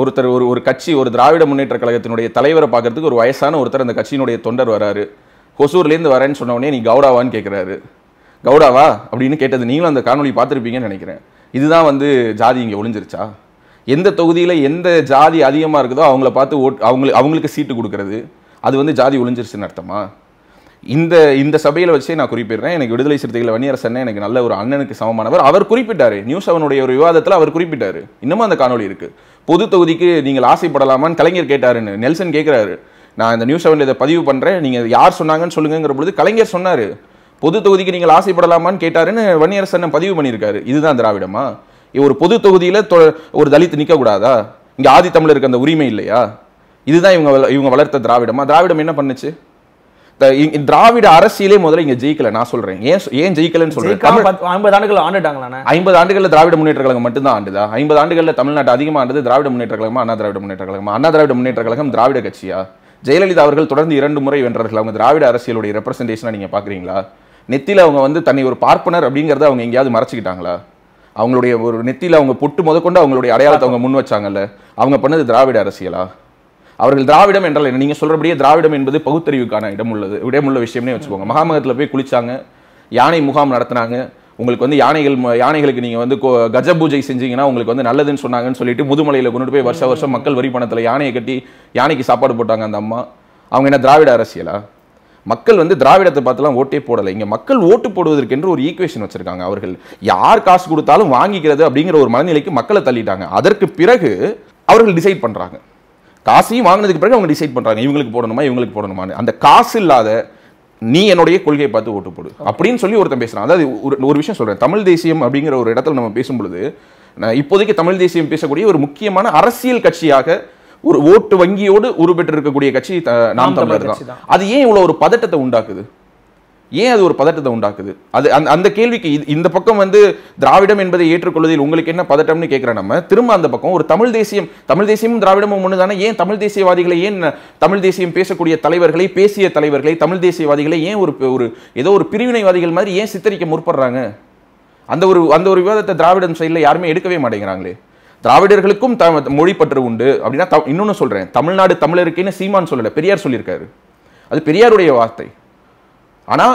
ஒருத்தர் ஒரு ஒரு கட்சி ஒரு திராவிட முன்னேற்ற கழகத்தினுடைய தலைவரை பார்க்கறதுக்கு ஒரு வயசான ஒருத்தர் அந்த கட்சியினுடைய தொண்டர் வராரு கொசூர்லேருந்து வரேன்னு உடனே நீ கவுடாவான்னு கேட்குறாரு கவுடாவா அப்படின்னு கேட்டது நீங்களும் அந்த காணொலி பார்த்துருப்பீங்கன்னு நினைக்கிறேன் இதுதான் வந்து ஜாதி இங்கே ஒளிஞ்சிருச்சா எந்த தொகுதியில் எந்த ஜாதி அதிகமாக இருக்குதோ அவங்கள பார்த்து ஓட் அவங்களுக்கு அவங்களுக்கு சீட்டு கொடுக்கறது அது வந்து ஜாதி ஒளிஞ்சிருச்சுன்னு அர்த்தமா இந்த இந்த சபையில் வச்சே நான் குறிப்பிடுறேன் எனக்கு விடுதலை சிறுத்தைகள் வன்னியரசன் எனக்கு நல்ல ஒரு அண்ணனுக்கு சமமானவர் அவர் குறிப்பிட்டார் நியூஸ் அவனுடைய ஒரு விவாதத்தில் அவர் குறிப்பிட்டார் இன்னமும் அந்த காணொலி இருக்குது பொது தொகுதிக்கு நீங்கள் ஆசைப்படலாமான்னு கலைஞர் கேட்டாருன்னு நெல்சன் கேட்குறாரு நான் இந்த நியூஸ் செவனில் இதை பதிவு பண்ணுறேன் நீங்கள் யார் சொன்னாங்கன்னு சொல்லுங்கிற பொழுது கலைஞர் சொன்னார் பொது தொகுதிக்கு நீங்கள் ஆசைப்படலாமான்னு கேட்டாருன்னு வன்னியரசன் பதிவு பண்ணியிருக்காரு இதுதான் திராவிடமா ஒரு பொது தொகுதியில் ஒரு தலித் நிற்கக்கூடாதா இங்கே ஆதி தமிழருக்கு அந்த உரிமை இல்லையா இதுதான் இவங்க இவங்க வளர்த்த திராவிடமா திராவிடம் என்ன பண்ணுச்சு திராவிட அரசியலே முதல்ல இங்க ஜெயிக்கல நான் சொல்றேன் ஏன் ஏன் ஜெயிக்கலன்னு சொல்றேன் ஐம்பது ஆண்டுகள் ஆண்டுட்டாங்களா ஐம்பது ஆண்டுகள்ல திராவிட முன்னேற்ற கழகம் மட்டும்தான் ஆண்டுதா ஐம்பது ஆண்டுகள்ல தமிழ்நாடு அதிகமா ஆண்டது திராவிட முன்னேற்ற கழகமா அண்ணா திராவிட முன்னேற்ற கழகம் அண்ணா திராவிட முன்னேற்ற கழகம் திராவிட கட்சியா ஜெயலலிதா அவர்கள் தொடர்ந்து இரண்டு முறை வென்றார்கள் அவங்க திராவிட அரசியலுடைய ரெப்ரசன்டேஷனா நீங்க பாக்குறீங்களா நெத்தியில் அவங்க வந்து தன்னை ஒரு பார்ப்பனர் அப்படிங்கறத அவங்க எங்கேயாவது மறைச்சிக்கிட்டாங்களா அவங்களுடைய ஒரு நெத்தியில் அவங்க பொட்டு முதற்கொண்டு அவங்களுடைய அடையாளத்தை அவங்க முன் வச்சாங்கல்ல அவங்க பண்ணது திராவிட அரசியலா அவர்கள் திராவிடம் என்றால் என்ன நீங்கள் சொல்கிறபடியே திராவிடம் என்பது பகுத்தறிவுக்கான இடம் உள்ளது இடமுள்ள விஷயம்னே வச்சுக்கோங்க மகாமகத்தில் போய் குளிச்சாங்க யானை முகாம் நடத்தினாங்க உங்களுக்கு வந்து யானைகள் யானைகளுக்கு நீங்கள் வந்து கஜ பூஜை செஞ்சீங்கன்னா உங்களுக்கு வந்து நல்லதுன்னு சொன்னாங்கன்னு சொல்லிட்டு முதுமலையில் கொண்டுட்டு போய் வருஷ வருஷம் மக்கள் வரி பணத்தில் யானையை கட்டி யானைக்கு சாப்பாடு போட்டாங்க அந்த அம்மா அவங்க என்ன திராவிட அரசியலா மக்கள் வந்து திராவிடத்தை பார்த்துலாம் ஓட்டே போடலை இங்கே மக்கள் ஓட்டு போடுவதற்கென்று ஒரு ஈக்குவேஷன் வச்சுருக்காங்க அவர்கள் யார் காசு கொடுத்தாலும் வாங்கிக்கிறது அப்படிங்கிற ஒரு மனநிலைக்கு மக்களை தள்ளிட்டாங்க அதற்கு பிறகு அவர்கள் டிசைட் பண்ணுறாங்க காசையும் வாங்கினதுக்கு பிறகு அவங்க டிசைட் பண்ணுறாங்க இவங்களுக்கு போடணுமா இவங்களுக்கு போடணுமா அந்த காசு இல்லாத நீ என்னுடைய கொள்கையை பார்த்து ஓட்டு போடு அப்படின்னு சொல்லி ஒருத்தன் பேசுகிறான் அதாவது ஒரு ஒரு விஷயம் சொல்கிறேன் தமிழ் தேசியம் அப்படிங்கிற ஒரு இடத்துல நம்ம பேசும்பொழுது இப்போதைக்கு தமிழ் தேசியம் பேசக்கூடிய ஒரு முக்கியமான அரசியல் கட்சியாக ஒரு ஓட்டு வங்கியோடு உருபெற்று இருக்கக்கூடிய கட்சி நாம் தமிழர் தான் அது ஏன் இவ்வளோ ஒரு பதட்டத்தை உண்டாக்குது ஏன் அது ஒரு பதட்டத்தை உண்டாக்குது அது அந்த அந்த கேள்விக்கு இந்த பக்கம் வந்து திராவிடம் என்பதை ஏற்றுக்கொள்வதில் உங்களுக்கு என்ன பதட்டம்னு கேட்குற நம்ம திரும்ப அந்த பக்கம் ஒரு தமிழ் தேசியம் தமிழ் தேசியமும் திராவிடமும் ஒன்று தானே ஏன் தமிழ் தேசியவாதிகளை ஏன் தமிழ் தேசியம் பேசக்கூடிய தலைவர்களை பேசிய தலைவர்களை தமிழ் தேசியவாதிகளை ஏன் ஒரு ஒரு ஏதோ ஒரு பிரிவினைவாதிகள் மாதிரி ஏன் சித்தரிக்க முற்படுறாங்க அந்த ஒரு அந்த ஒரு விவாதத்தை திராவிடம் சைடில் யாருமே எடுக்கவே மாட்டேங்கிறாங்களே திராவிடர்களுக்கும் த மொழிப்பற்று உண்டு அப்படின்னா த இன்னொன்று சொல்கிறேன் தமிழ்நாடு தமிழருக்குன்னு சீமான் சொல்லலை பெரியார் சொல்லியிருக்காரு அது பெரியாருடைய வார்த்தை ஆனால்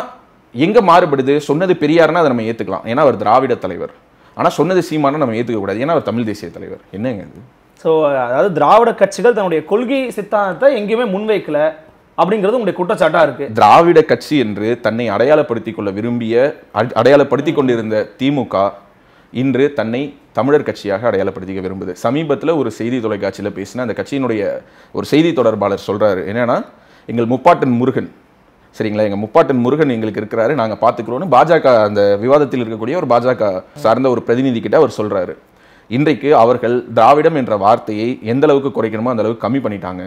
எங்கே மாறுபடுது சொன்னது பெரியார்னா அதை நம்ம ஏற்றுக்கலாம் ஏன்னா அவர் திராவிட தலைவர் ஆனால் சொன்னது சீமானா நம்ம ஏற்றுக்கக்கூடாது ஏன்னா அவர் தமிழ் தேசிய தலைவர் என்னங்க ஸோ அதாவது திராவிட கட்சிகள் தன்னுடைய கொள்கை சித்தாந்தத்தை எங்கேயுமே முன்வைக்கல அப்படிங்கிறது உங்களுடைய குற்றச்சாட்டாக இருக்குது திராவிட கட்சி என்று தன்னை அடையாளப்படுத்தி கொள்ள விரும்பிய அடையாளப்படுத்தி கொண்டிருந்த திமுக இன்று தன்னை தமிழர் கட்சியாக அடையாளப்படுத்திக்க விரும்புது சமீபத்தில் ஒரு செய்தி தொலைக்காட்சியில் பேசினா அந்த கட்சியினுடைய ஒரு செய்தி தொடர்பாளர் சொல்கிறாரு என்னென்னா எங்கள் முப்பாட்டன் முருகன் சரிங்களா எங்கள் முப்பாட்டன் முருகன் எங்களுக்கு இருக்கிறாரு நாங்கள் பார்த்துக்கிறோன்னு பாஜக அந்த விவாதத்தில் இருக்கக்கூடிய ஒரு பாஜக சார்ந்த ஒரு பிரதிநிதி கிட்ட அவர் சொல்கிறாரு இன்றைக்கு அவர்கள் திராவிடம் என்ற வார்த்தையை எந்த அளவுக்கு குறைக்கணுமோ அந்த அளவுக்கு கம்மி பண்ணிட்டாங்க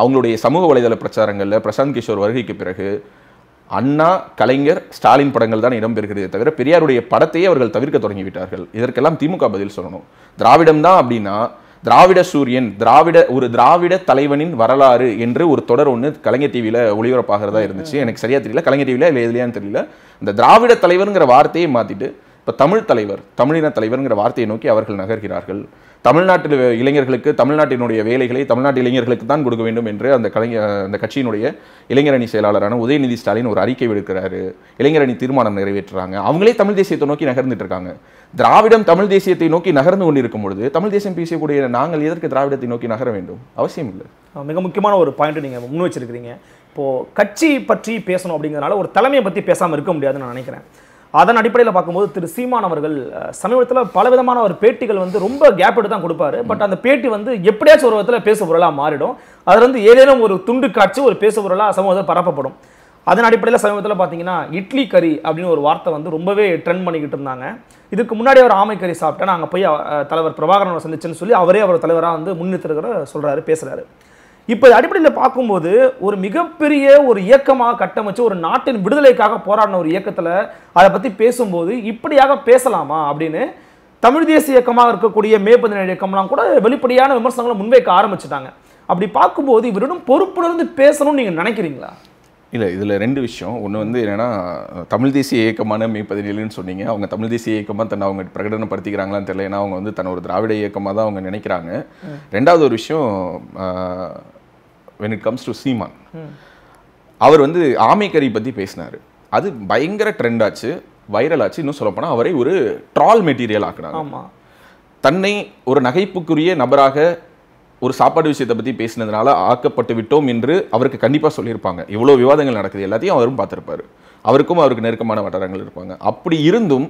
அவங்களுடைய சமூக வலைதள பிரச்சாரங்களில் பிரசாந்த் கிஷோர் வருகைக்கு பிறகு அண்ணா கலைஞர் ஸ்டாலின் படங்கள் தான் இடம்பெறுகிறதே தவிர பெரியாருடைய படத்தையே அவர்கள் தவிர்க்க தொடங்கிவிட்டார்கள் இதற்கெல்லாம் திமுக பதில் சொல்லணும் திராவிடம் தான் அப்படின்னா திராவிட சூரியன் திராவிட ஒரு திராவிட தலைவனின் வரலாறு என்று ஒரு தொடர் ஒன்று கலைஞர் டிவியில் ஒளிபரப்பாகிறதா இருந்துச்சு எனக்கு சரியாக தெரியல கலைஞர் டிவியில் இல்லை எதுலையான்னு தெரியல இந்த திராவிட தலைவருங்கிற வார்த்தையை மாற்றிட்டு இப்போ தமிழ் தலைவர் தமிழின தலைவருங்கிற வார்த்தையை நோக்கி அவர்கள் நகர்கிறார்கள் தமிழ்நாட்டில் இளைஞர்களுக்கு தமிழ்நாட்டினுடைய வேலைகளை தமிழ்நாட்டு இளைஞர்களுக்கு தான் கொடுக்க வேண்டும் என்று அந்த கலைஞர் அந்த கட்சியினுடைய இளைஞரணி செயலாளரான உதயநிதி ஸ்டாலின் ஒரு அறிக்கை விடுக்கிறாரு இளைஞரணி தீர்மானம் நிறைவேற்றுறாங்க அவங்களே தமிழ் தேசியத்தை நோக்கி நகர்ந்துட்டு இருக்காங்க திராவிடம் தமிழ் தேசியத்தை நோக்கி நகர்ந்து கொண்டிருக்கும் பொழுது தமிழ் தேசியம் பேசக்கூடிய நாங்கள் எதற்கு திராவிடத்தை நோக்கி நகர வேண்டும் அவசியம் இல்லை மிக முக்கியமான ஒரு பாயிண்ட் நீங்கள் முன் வச்சிருக்கிறீங்க இப்போது கட்சி பற்றி பேசணும் அப்படிங்கிறனால ஒரு தலைமையை பற்றி பேசாமல் இருக்க முடியாதுன்னு நான் நினைக்கிறேன் அதன் அடிப்படையில் பார்க்கும்போது திரு சீமான் அவர்கள் சமீபத்தில் பலவிதமான ஒரு பேட்டிகள் வந்து ரொம்ப கேப் எடுத்து தான் கொடுப்பாரு பட் அந்த பேட்டி வந்து எப்படியாச்சும் ஒரு விதத்தில் பேச பொருளாக மாறிடும் அதில் வந்து ஏதேனும் ஒரு துண்டு காட்சி ஒரு பேச பொருளாக சமூகத்தில் பரப்பப்படும் அதன் அடிப்படையில் சமீபத்தில் பார்த்தீங்கன்னா இட்லி கறி அப்படின்னு ஒரு வார்த்தை வந்து ரொம்பவே ட்ரெண்ட் பண்ணிக்கிட்டு இருந்தாங்க இதுக்கு முன்னாடி அவர் ஆமை கறி சாப்பிட்டேன் நாங்கள் போய் தலைவர் பிரபாகரன் சந்திச்சேன்னு சொல்லி அவரே அவர் தலைவராக வந்து முன்னிறுத்திருக்கிற சொல்கிறாரு பேசுகிறாரு இப்போ அடிப்படையில் பார்க்கும்போது ஒரு மிகப்பெரிய ஒரு இயக்கமாக கட்டமைச்சு ஒரு நாட்டின் விடுதலைக்காக போராடின ஒரு இயக்கத்தில் அதை பற்றி பேசும்போது இப்படியாக பேசலாமா அப்படின்னு தமிழ் தேசிய இயக்கமாக இருக்கக்கூடிய மே பதினேழு இயக்கம்லாம் கூட வெளிப்படையான விமர்சனங்களை முன்வைக்க ஆரம்பிச்சிட்டாங்க அப்படி பார்க்கும்போது இவரிடம் பொறுப்புணர்ந்து பேசணும்னு நீங்கள் நினைக்கிறீங்களா இல்லை இதில் ரெண்டு விஷயம் ஒன்று வந்து என்னென்னா தமிழ் தேசிய இயக்கமான மே பதினேழுன்னு சொன்னீங்க அவங்க தமிழ் தேசிய இயக்கமாக தன்னை அவங்க பிரகடனப்படுத்திக்கிறாங்களான்னு தெரியல ஏன்னா அவங்க வந்து தன்னோட திராவிட இயக்கமாக தான் அவங்க நினைக்கிறாங்க ரெண்டாவது ஒரு விஷயம் when it comes to Seeman அவர் வந்து ஆமைக்கறி பற்றி பேசினார் அது பயங்கர ட்ரெண்ட் ஆச்சு வைரல் ஆச்சு இன்னும் சொல்லப்போனால் அவரை ஒரு ட்ரால் மெட்டீரியல் ஆக்குனாங்க தன்னை ஒரு நகைப்புக்குரிய நபராக ஒரு சாப்பாடு விஷயத்தை பற்றி பேசினதுனால ஆக்கப்பட்டு விட்டோம் என்று அவருக்கு கண்டிப்பாக சொல்லியிருப்பாங்க இவ்வளோ விவாதங்கள் நடக்குது எல்லாத்தையும் அவரும் பார்த்துருப்பாரு அவருக்கும் அவருக்கு நெருக்கமான வட்டாரங்கள் இருப்பாங்க அப்படி இருந்தும்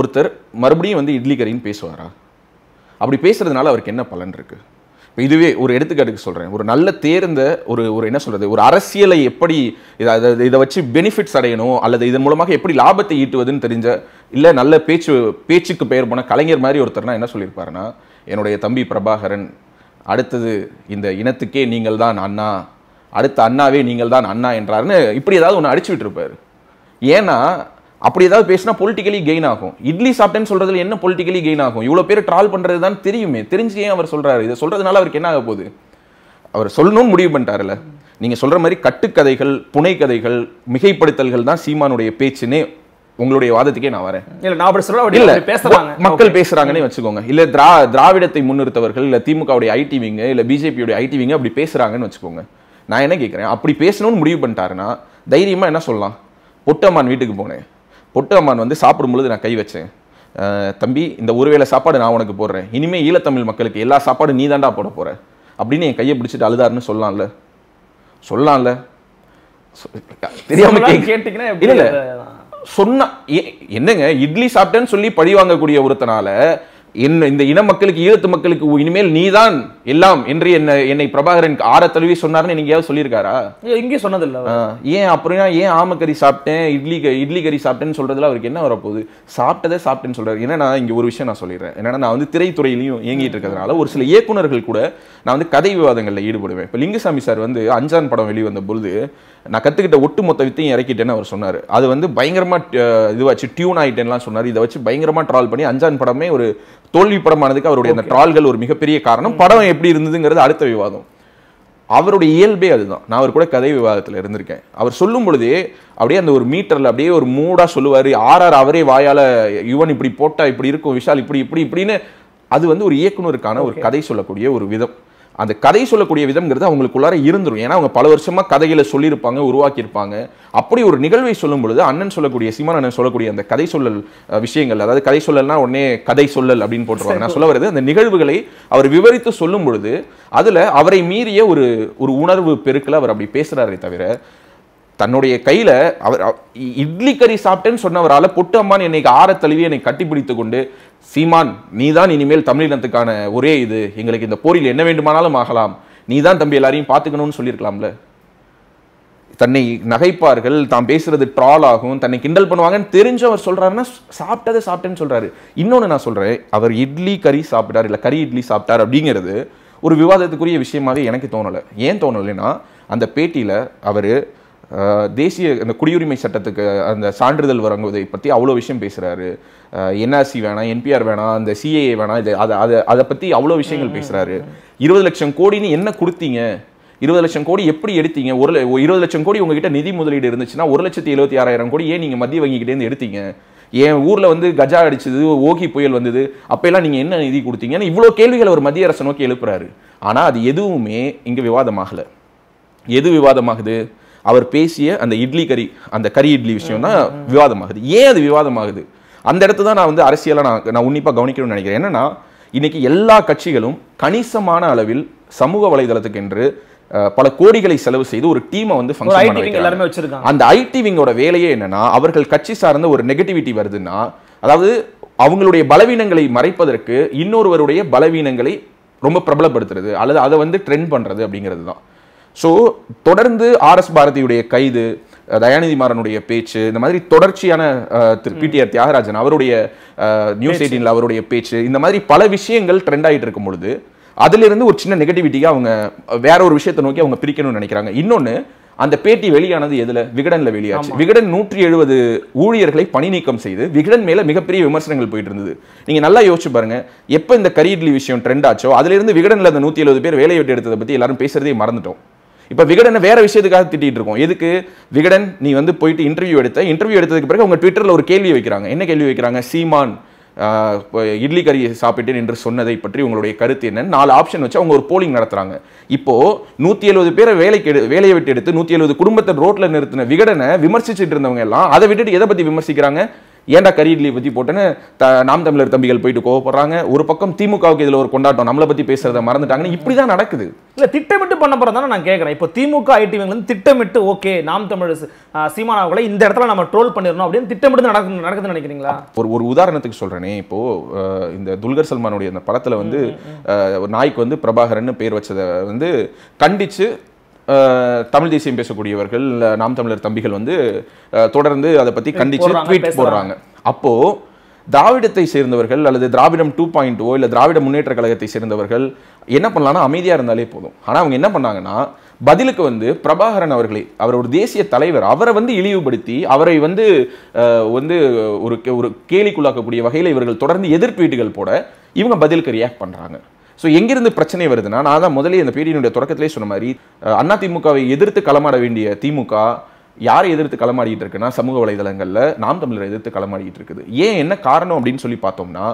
ஒருத்தர் மறுபடியும் வந்து இட்லி கறின்னு பேசுவாரா அப்படி பேசுறதுனால அவருக்கு என்ன பலன் இருக்குது இப்போ இதுவே ஒரு எடுத்துக்காட்டுக்கு சொல்கிறேன் ஒரு நல்ல தேர்ந்த ஒரு ஒரு என்ன சொல்கிறது ஒரு அரசியலை எப்படி இதை இதை வச்சு பெனிஃபிட்ஸ் அடையணும் அல்லது இதன் மூலமாக எப்படி லாபத்தை ஈட்டுவதுன்னு தெரிஞ்ச இல்லை நல்ல பேச்சு பேச்சுக்கு பெயர் போன கலைஞர் மாதிரி ஒருத்தர்னா என்ன சொல்லியிருப்பாருன்னா என்னுடைய தம்பி பிரபாகரன் அடுத்தது இந்த இனத்துக்கே நீங்கள் தான் அண்ணா அடுத்த அண்ணாவே நீங்கள் தான் அண்ணா என்றாருன்னு இப்படி ஏதாவது ஒன்று அடிச்சு விட்டுருப்பார் ஏன்னா அப்படி ஏதாவது பேசினா பொலிட்டிக்கலி கெயின் ஆகும் இட்லி சாப்பிட்டேன்னு சொல்றதுல என்ன பொலிட்டிக்கலி கெயின் ஆகும் இவ்வளோ பேர் ட்ரால் பண்ணுறது தான் தெரியுமே தெரிஞ்சு ஏன் அவர் சொல்றாரு இதை சொல்றதுனால அவருக்கு என்ன ஆக போகுது அவர் சொல்லணும்னு முடிவு பண்ணிட்டாருல நீங்க சொல்ற மாதிரி கட்டுக்கதைகள் புனை கதைகள் மிகைப்படுத்தல்கள் தான் சீமானுடைய பேச்சுன்னே உங்களுடைய வாதத்துக்கே நான் வரேன் இல்ல நான் அப்படி சொல்ல இல்ல பேசுறாங்க மக்கள் பேசுறாங்கன்னே வச்சுக்கோங்க இல்ல திரா திராவிடத்தை முன்னிறுத்தவர்கள் இல்ல திமுகவுடைய ஐடி விங்க இல்ல பிஜேபியுடைய ஐடி விங்க அப்படி பேசுறாங்கன்னு வச்சுக்கோங்க நான் என்ன கேட்கறேன் அப்படி பேசணும்னு முடிவு பண்ணிட்டாருன்னா தைரியமா என்ன சொல்லலாம் பொட்டம்மான் வீட்டுக்கு போனேன் பொட்டு அம்மான் வந்து சாப்பிடும்பொழுது நான் கை வச்சேன் தம்பி இந்த ஒருவேளை சாப்பாடு நான் உனக்கு போடுறேன் இனிமேல் ஈழத்தமிழ் மக்களுக்கு எல்லா சாப்பாடும் நீ தாண்டா போட போகிற அப்படின்னு என் கையை பிடிச்சிட்டு அழுதாருன்னு சொல்லலாம்ல சொல்லலாம்ல தெரியாம கேட்டீங்கன்னா இல்ல என்னங்க இட்லி சாப்பிட்டேன்னு சொல்லி பழி வாங்கக்கூடிய ஒருத்தனால இந்த இன மக்களுக்கு ஈழத்து மக்களுக்கு இனிமேல் நீதான் எல்லாம் என்று என்ன என்னை பிரபாகரன் ஆற தழுவி சொன்னார்னு நீங்க ஏதாவது சொல்லியிருக்காரா எங்கேயும் சொன்னதில்ல ஏன் அப்படின்னா ஏன் ஆமக்கறி சாப்பிட்டேன் இட்லி இட்லி கறி சாப்பிட்டேன்னு சொல்றதுல அவருக்கு என்ன வரப்போகுது சாப்பிட்டதே சாப்பிட்டேன்னு சொல்றாரு ஏன்னா நான் இங்கே ஒரு விஷயம் நான் சொல்லிடுறேன் என்னன்னா நான் வந்து திரைத்துறையிலையும் இயங்கிட்டு இருக்கிறதுனால ஒரு சில இயக்குநர்கள் கூட நான் வந்து கதை விவாதங்களில் ஈடுபடுவேன் இப்போ லிங்குசாமி சார் வந்து அஞ்சான் படம் வெளிவந்த பொழுது நான் கற்றுக்கிட்ட ஒட்டு மொத்த வித்தையும் இறக்கிட்டேன்னு அவர் சொன்னார் அது வந்து பயங்கரமாக இதுவாச்சு டியூன் ஆகிட்டேன்லாம் சொன்னார் இதை வச்சு பயங்கரமாக ட்ரால் பண்ணி அஞ்சான் படமே ஒரு தோல்வி படமானதுக்கு அவருடைய அந்த ட்ரால்கள் ஒரு மிகப்பெரிய காரணம் படம் எப்படி இருந்ததுங்கிறது அடுத்த விவாதம் அவருடைய இயல்பே அதுதான் நான் அவர் கூட கதை விவாதத்தில் இருந்திருக்கேன் அவர் சொல்லும் பொழுதே அப்படியே அந்த ஒரு மீட்டரில் அப்படியே ஒரு மூடாக சொல்லுவார் ஆர் அவரே வாயால் யுவன் இப்படி போட்டால் இப்படி இருக்கும் விஷால் இப்படி இப்படி இப்படின்னு அது வந்து ஒரு இயக்குனருக்கான ஒரு கதை சொல்லக்கூடிய ஒரு விதம் அந்த கதை சொல்லக்கூடிய விதம்ங்கிறது அவங்களுக்குள்ளார இருந்துடும் ஏன்னா அவங்க பல வருஷமாக கதைகளை சொல்லியிருப்பாங்க உருவாக்கியிருப்பாங்க அப்படி ஒரு நிகழ்வை சொல்லும் பொழுது அண்ணன் சொல்லக்கூடிய சீமான் அண்ணன் சொல்லக்கூடிய அந்த கதை சொல்லல் விஷயங்கள் அதாவது கதை சொல்லல்னா உடனே கதை சொல்லல் அப்படின்னு போட்டுருவாங்க நான் சொல்ல வருது அந்த நிகழ்வுகளை அவர் விவரித்து சொல்லும் பொழுது அதில் அவரை மீறிய ஒரு ஒரு உணர்வு பெருக்கில் அவர் அப்படி பேசுகிறாரே தவிர தன்னுடைய கையில் அவர் இட்லி கறி சாப்பிட்டேன்னு சொன்னவரால் பொட்டு அம்மான் என்னை ஆற தழுவி என்னை கட்டிப்பிடித்து கொண்டு சீமான் நீ தான் இனிமேல் தமிழினத்துக்கான ஒரே இது எங்களுக்கு இந்த போரில் என்ன வேண்டுமானாலும் ஆகலாம் நீ தான் தம்பி எல்லாரையும் பார்த்துக்கணும்னு சொல்லியிருக்கலாம்ல தன்னை நகைப்பார்கள் தான் பேசுறது ட்ரால் ஆகும் தன்னை கிண்டல் பண்ணுவாங்கன்னு தெரிஞ்சு அவர் சொல்கிறாருன்னா சாப்பிட்டதை சாப்பிட்டேன்னு சொல்கிறாரு இன்னொன்று நான் சொல்கிறேன் அவர் இட்லி கறி சாப்பிட்டார் இல்லை கறி இட்லி சாப்பிட்டார் அப்படிங்கிறது ஒரு விவாதத்துக்குரிய விஷயமாவே எனக்கு தோணலை ஏன் தோணலைன்னா அந்த பேட்டியில் அவர் தேசிய அந்த குடியுரிமை சட்டத்துக்கு அந்த சான்றிதழ் வழங்குவதை பற்றி அவ்வளோ விஷயம் பேசுகிறாரு என்ஆர்சி வேணாம் என்பிஆர் வேணாம் அந்த சிஏஏ வேணாம் இது அதை அதை அதை பற்றி அவ்வளோ விஷயங்கள் பேசுகிறாரு இருபது லட்சம் கோடின்னு என்ன கொடுத்தீங்க இருபது லட்சம் கோடி எப்படி எடுத்தீங்க ஒரு இருபது லட்சம் கோடி உங்ககிட்ட நிதி முதலீடு இருந்துச்சுன்னா ஒரு லட்சத்தி எழுபத்தி ஆறாயிரம் கோடி ஏன் நீங்கள் மத்திய வங்கிக்கிட்டேருந்து எடுத்தீங்க என் ஊரில் வந்து கஜா அடிச்சது ஓகி புயல் வந்தது அப்போல்லாம் நீங்கள் என்ன நிதி கொடுத்தீங்கன்னு இவ்வளோ கேள்விகள் அவர் மத்திய அரசை நோக்கி எழுப்புறாரு ஆனால் அது எதுவுமே இங்கே விவாதமாகலை எது விவாதமாகுது அவர் பேசிய அந்த இட்லி கறி அந்த கறி இட்லி விஷயம் தான் விவாதமாகுது ஏன் அது விவாதமாகுது அந்த இடத்து தான் நான் வந்து அரசியலாக நான் நான் உன்னிப்பாக கவனிக்கணும்னு நினைக்கிறேன் என்னன்னா இன்னைக்கு எல்லா கட்சிகளும் கணிசமான அளவில் சமூக வலைதளத்துக்கு என்று பல கோடிகளை செலவு செய்து ஒரு டீமை வந்து எல்லாருமே வச்சிருக்காங்க அந்த ஐடி விங்கோட வேலையே என்னன்னா அவர்கள் கட்சி சார்ந்த ஒரு நெகட்டிவிட்டி வருதுன்னா அதாவது அவங்களுடைய பலவீனங்களை மறைப்பதற்கு இன்னொருவருடைய பலவீனங்களை ரொம்ப பிரபலப்படுத்துறது அல்லது அதை வந்து ட்ரெண்ட் பண்றது அப்படிங்கிறது தான் ஸோ தொடர்ந்து ஆர்எஸ் பாரதியுடைய கைது தயாநிதி மாறனுடைய பேச்சு இந்த மாதிரி தொடர்ச்சியான திரு பிடிஆர் தியாகராஜன் அவருடைய நியூஸ் எயிட்டீனில் அவருடைய பேச்சு இந்த மாதிரி பல விஷயங்கள் ட்ரெண்ட் ஆகிட்டு இருக்கும் பொழுது அதிலிருந்து ஒரு சின்ன நெகட்டிவிட்டியாக அவங்க வேற ஒரு விஷயத்தை நோக்கி அவங்க பிரிக்கணும்னு நினைக்கிறாங்க இன்னொன்று அந்த பேட்டி வெளியானது எதுல விகடன்ல வெளியாச்சு விகடன் நூற்றி எழுபது ஊழியர்களை பணி நீக்கம் செய்து விகடன் மேல மிகப்பெரிய விமர்சனங்கள் போயிட்டு இருந்தது நீங்க நல்லா யோசிச்சு பாருங்க எப்ப இந்த கரியட்லி விஷயம் ட்ரெண்ட் ஆச்சோ அதுல இருந்து விகடன்ல அந்த நூத்தி எழுபது பேர் வேலையை விட்டு எடுத்ததை பத்தி எல்லாரும் பேசுறதே மறந்துட்டோம் இப்போ விகடனை வேற விஷயத்துக்காக திட்டிகிட்டு இருக்கோம் எதுக்கு விகடன் நீ வந்து போயிட்டு இன்டர்வியூ எடுத்த இன்டர்வியூ எடுத்ததுக்கு பிறகு அவங்க ட்விட்டரில் ஒரு கேள்வி வைக்கிறாங்க என்ன கேள்வி வைக்கிறாங்க சீமான் இட்லி கறி சாப்பிட்டேன் என்று சொன்னதை பற்றி உங்களுடைய கருத்து என்னன்னு நாலு ஆப்ஷன் வச்சு அவங்க ஒரு போலிங் நடத்துறாங்க இப்போ நூற்றி எழுபது பேரை வேலைக்கு எடு வேலையை விட்டு எடுத்து நூற்றி எழுபது குடும்பத்தை ரோட்டில் நிறுத்தின விகடனை விமர்சிச்சுட்டு இருந்தவங்க எல்லாம் அதை விட்டுட்டு எதை பற்றி விமர்சிக்கிறாங்க ஏன்டா கரி லீவ் பற்றி போட்டேன்னு த நாம் தமிழர் தம்பிகள் போயிட்டு கோவப்படுறாங்க ஒரு பக்கம் திமுகவுக்கு இதில் ஒரு கொண்டாட்டம் நம்மளை பற்றி பேசுகிறத மறந்துட்டாங்கன்னு இப்படி தான் நடக்குது இல்லை திட்டமிட்டு பண்ண போகிறதான நான் கேட்குறேன் இப்போ திமுக வந்து திட்டமிட்டு ஓகே நாம் தமிழர் சீமானாவர்களை இந்த இடத்துல நம்ம ட்ரோல் பண்ணிடணும் அப்படின்னு திட்டமிட்டு நடக்கு நடக்குதுன்னு நினைக்கிறீங்களா ஒரு ஒரு உதாரணத்துக்கு சொல்கிறேனே இப்போது இந்த துல்கர் சல்மானுடைய அந்த படத்தில் வந்து நாய்க்கு வந்து பிரபாகரன் பேர் வச்சதை வந்து கண்டித்து தமிழ் தேசியம் பேசக்கூடியவர்கள் நாம் தமிழர் தம்பிகள் வந்து தொடர்ந்து அதை பற்றி கண்டிச்சு ட்வீட் போடுறாங்க அப்போது திராவிடத்தை சேர்ந்தவர்கள் அல்லது திராவிடம் டூ பாயிண்ட் ஓ இல்லை திராவிட முன்னேற்ற கழகத்தை சேர்ந்தவர்கள் என்ன பண்ணலாம்னா அமைதியாக இருந்தாலே போதும் ஆனால் அவங்க என்ன பண்ணாங்கன்னா பதிலுக்கு வந்து பிரபாகரன் அவர்களை அவர் ஒரு தேசிய தலைவர் அவரை வந்து இழிவுபடுத்தி அவரை வந்து வந்து ஒரு ஒரு கேலிக்குள்ளாக்கக்கூடிய வகையில் இவர்கள் தொடர்ந்து எதிர்ட்வீட்டுகள் போட இவங்க பதிலுக்கு ரியாக்ட் பண்ணுறாங்க ஸோ எங்கிருந்து பிரச்சனை வருதுன்னா நான் தான் முதலே இந்த பேடியினுடைய தொடக்கத்திலே சொன்ன மாதிரி அதிமுகவை எதிர்த்து களமாட வேண்டிய திமுக யாரை எதிர்த்து களமாடிட்டு இருக்குன்னா சமூக வலைதளங்களில் நாம் தமிழரை எதிர்த்து களமாடிட்டு இருக்குது ஏன் என்ன காரணம் அப்படின்னு சொல்லி பார்த்தோம்னா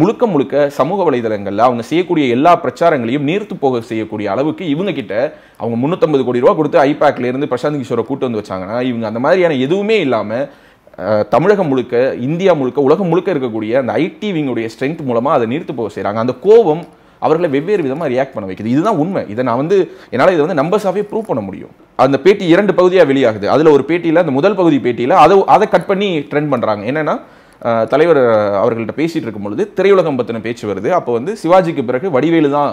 முழுக்க முழுக்க சமூக வலைதளங்களில் அவங்க செய்யக்கூடிய எல்லா பிரச்சாரங்களையும் நீர்த்து போக செய்யக்கூடிய அளவுக்கு இவங்க கிட்ட அவங்க முந்நூற்றம்பது கோடி ரூபா கொடுத்து ஐபேக்லேருந்து பிரசாந்த் கிஷோரை கூட்டு வந்து வச்சாங்கன்னா இவங்க அந்த மாதிரியான எதுவுமே இல்லாமல் தமிழகம் முழுக்க இந்தியா முழுக்க உலகம் முழுக்க இருக்கக்கூடிய அந்த ஐடி விங்குடைய ஸ்ட்ரென்த் மூலமாக அதை நீர்த்து போக செய்கிறாங்க அந்த கோவம் அவர்களை வெவ்வேறு விதமாக ரியாக்ட் பண்ண வைக்குது இதுதான் உண்மை இதை நான் வந்து என்னால் இதை வந்து நம்பர்ஸாகவே ப்ரூவ் பண்ண முடியும் அந்த பேட்டி இரண்டு பகுதியாக வெளியாகுது அதில் ஒரு பேட்டியில் அந்த முதல் பகுதி பேட்டியில் அதை அதை கட் பண்ணி ட்ரெண்ட் பண்ணுறாங்க என்னென்னா தலைவர் அவர்கள்ட்ட பேசிகிட்டு இருக்கும் பொழுது திரையுலகம் பற்றின பேச்சு வருது அப்போ வந்து சிவாஜிக்கு பிறகு வடிவேலு தான்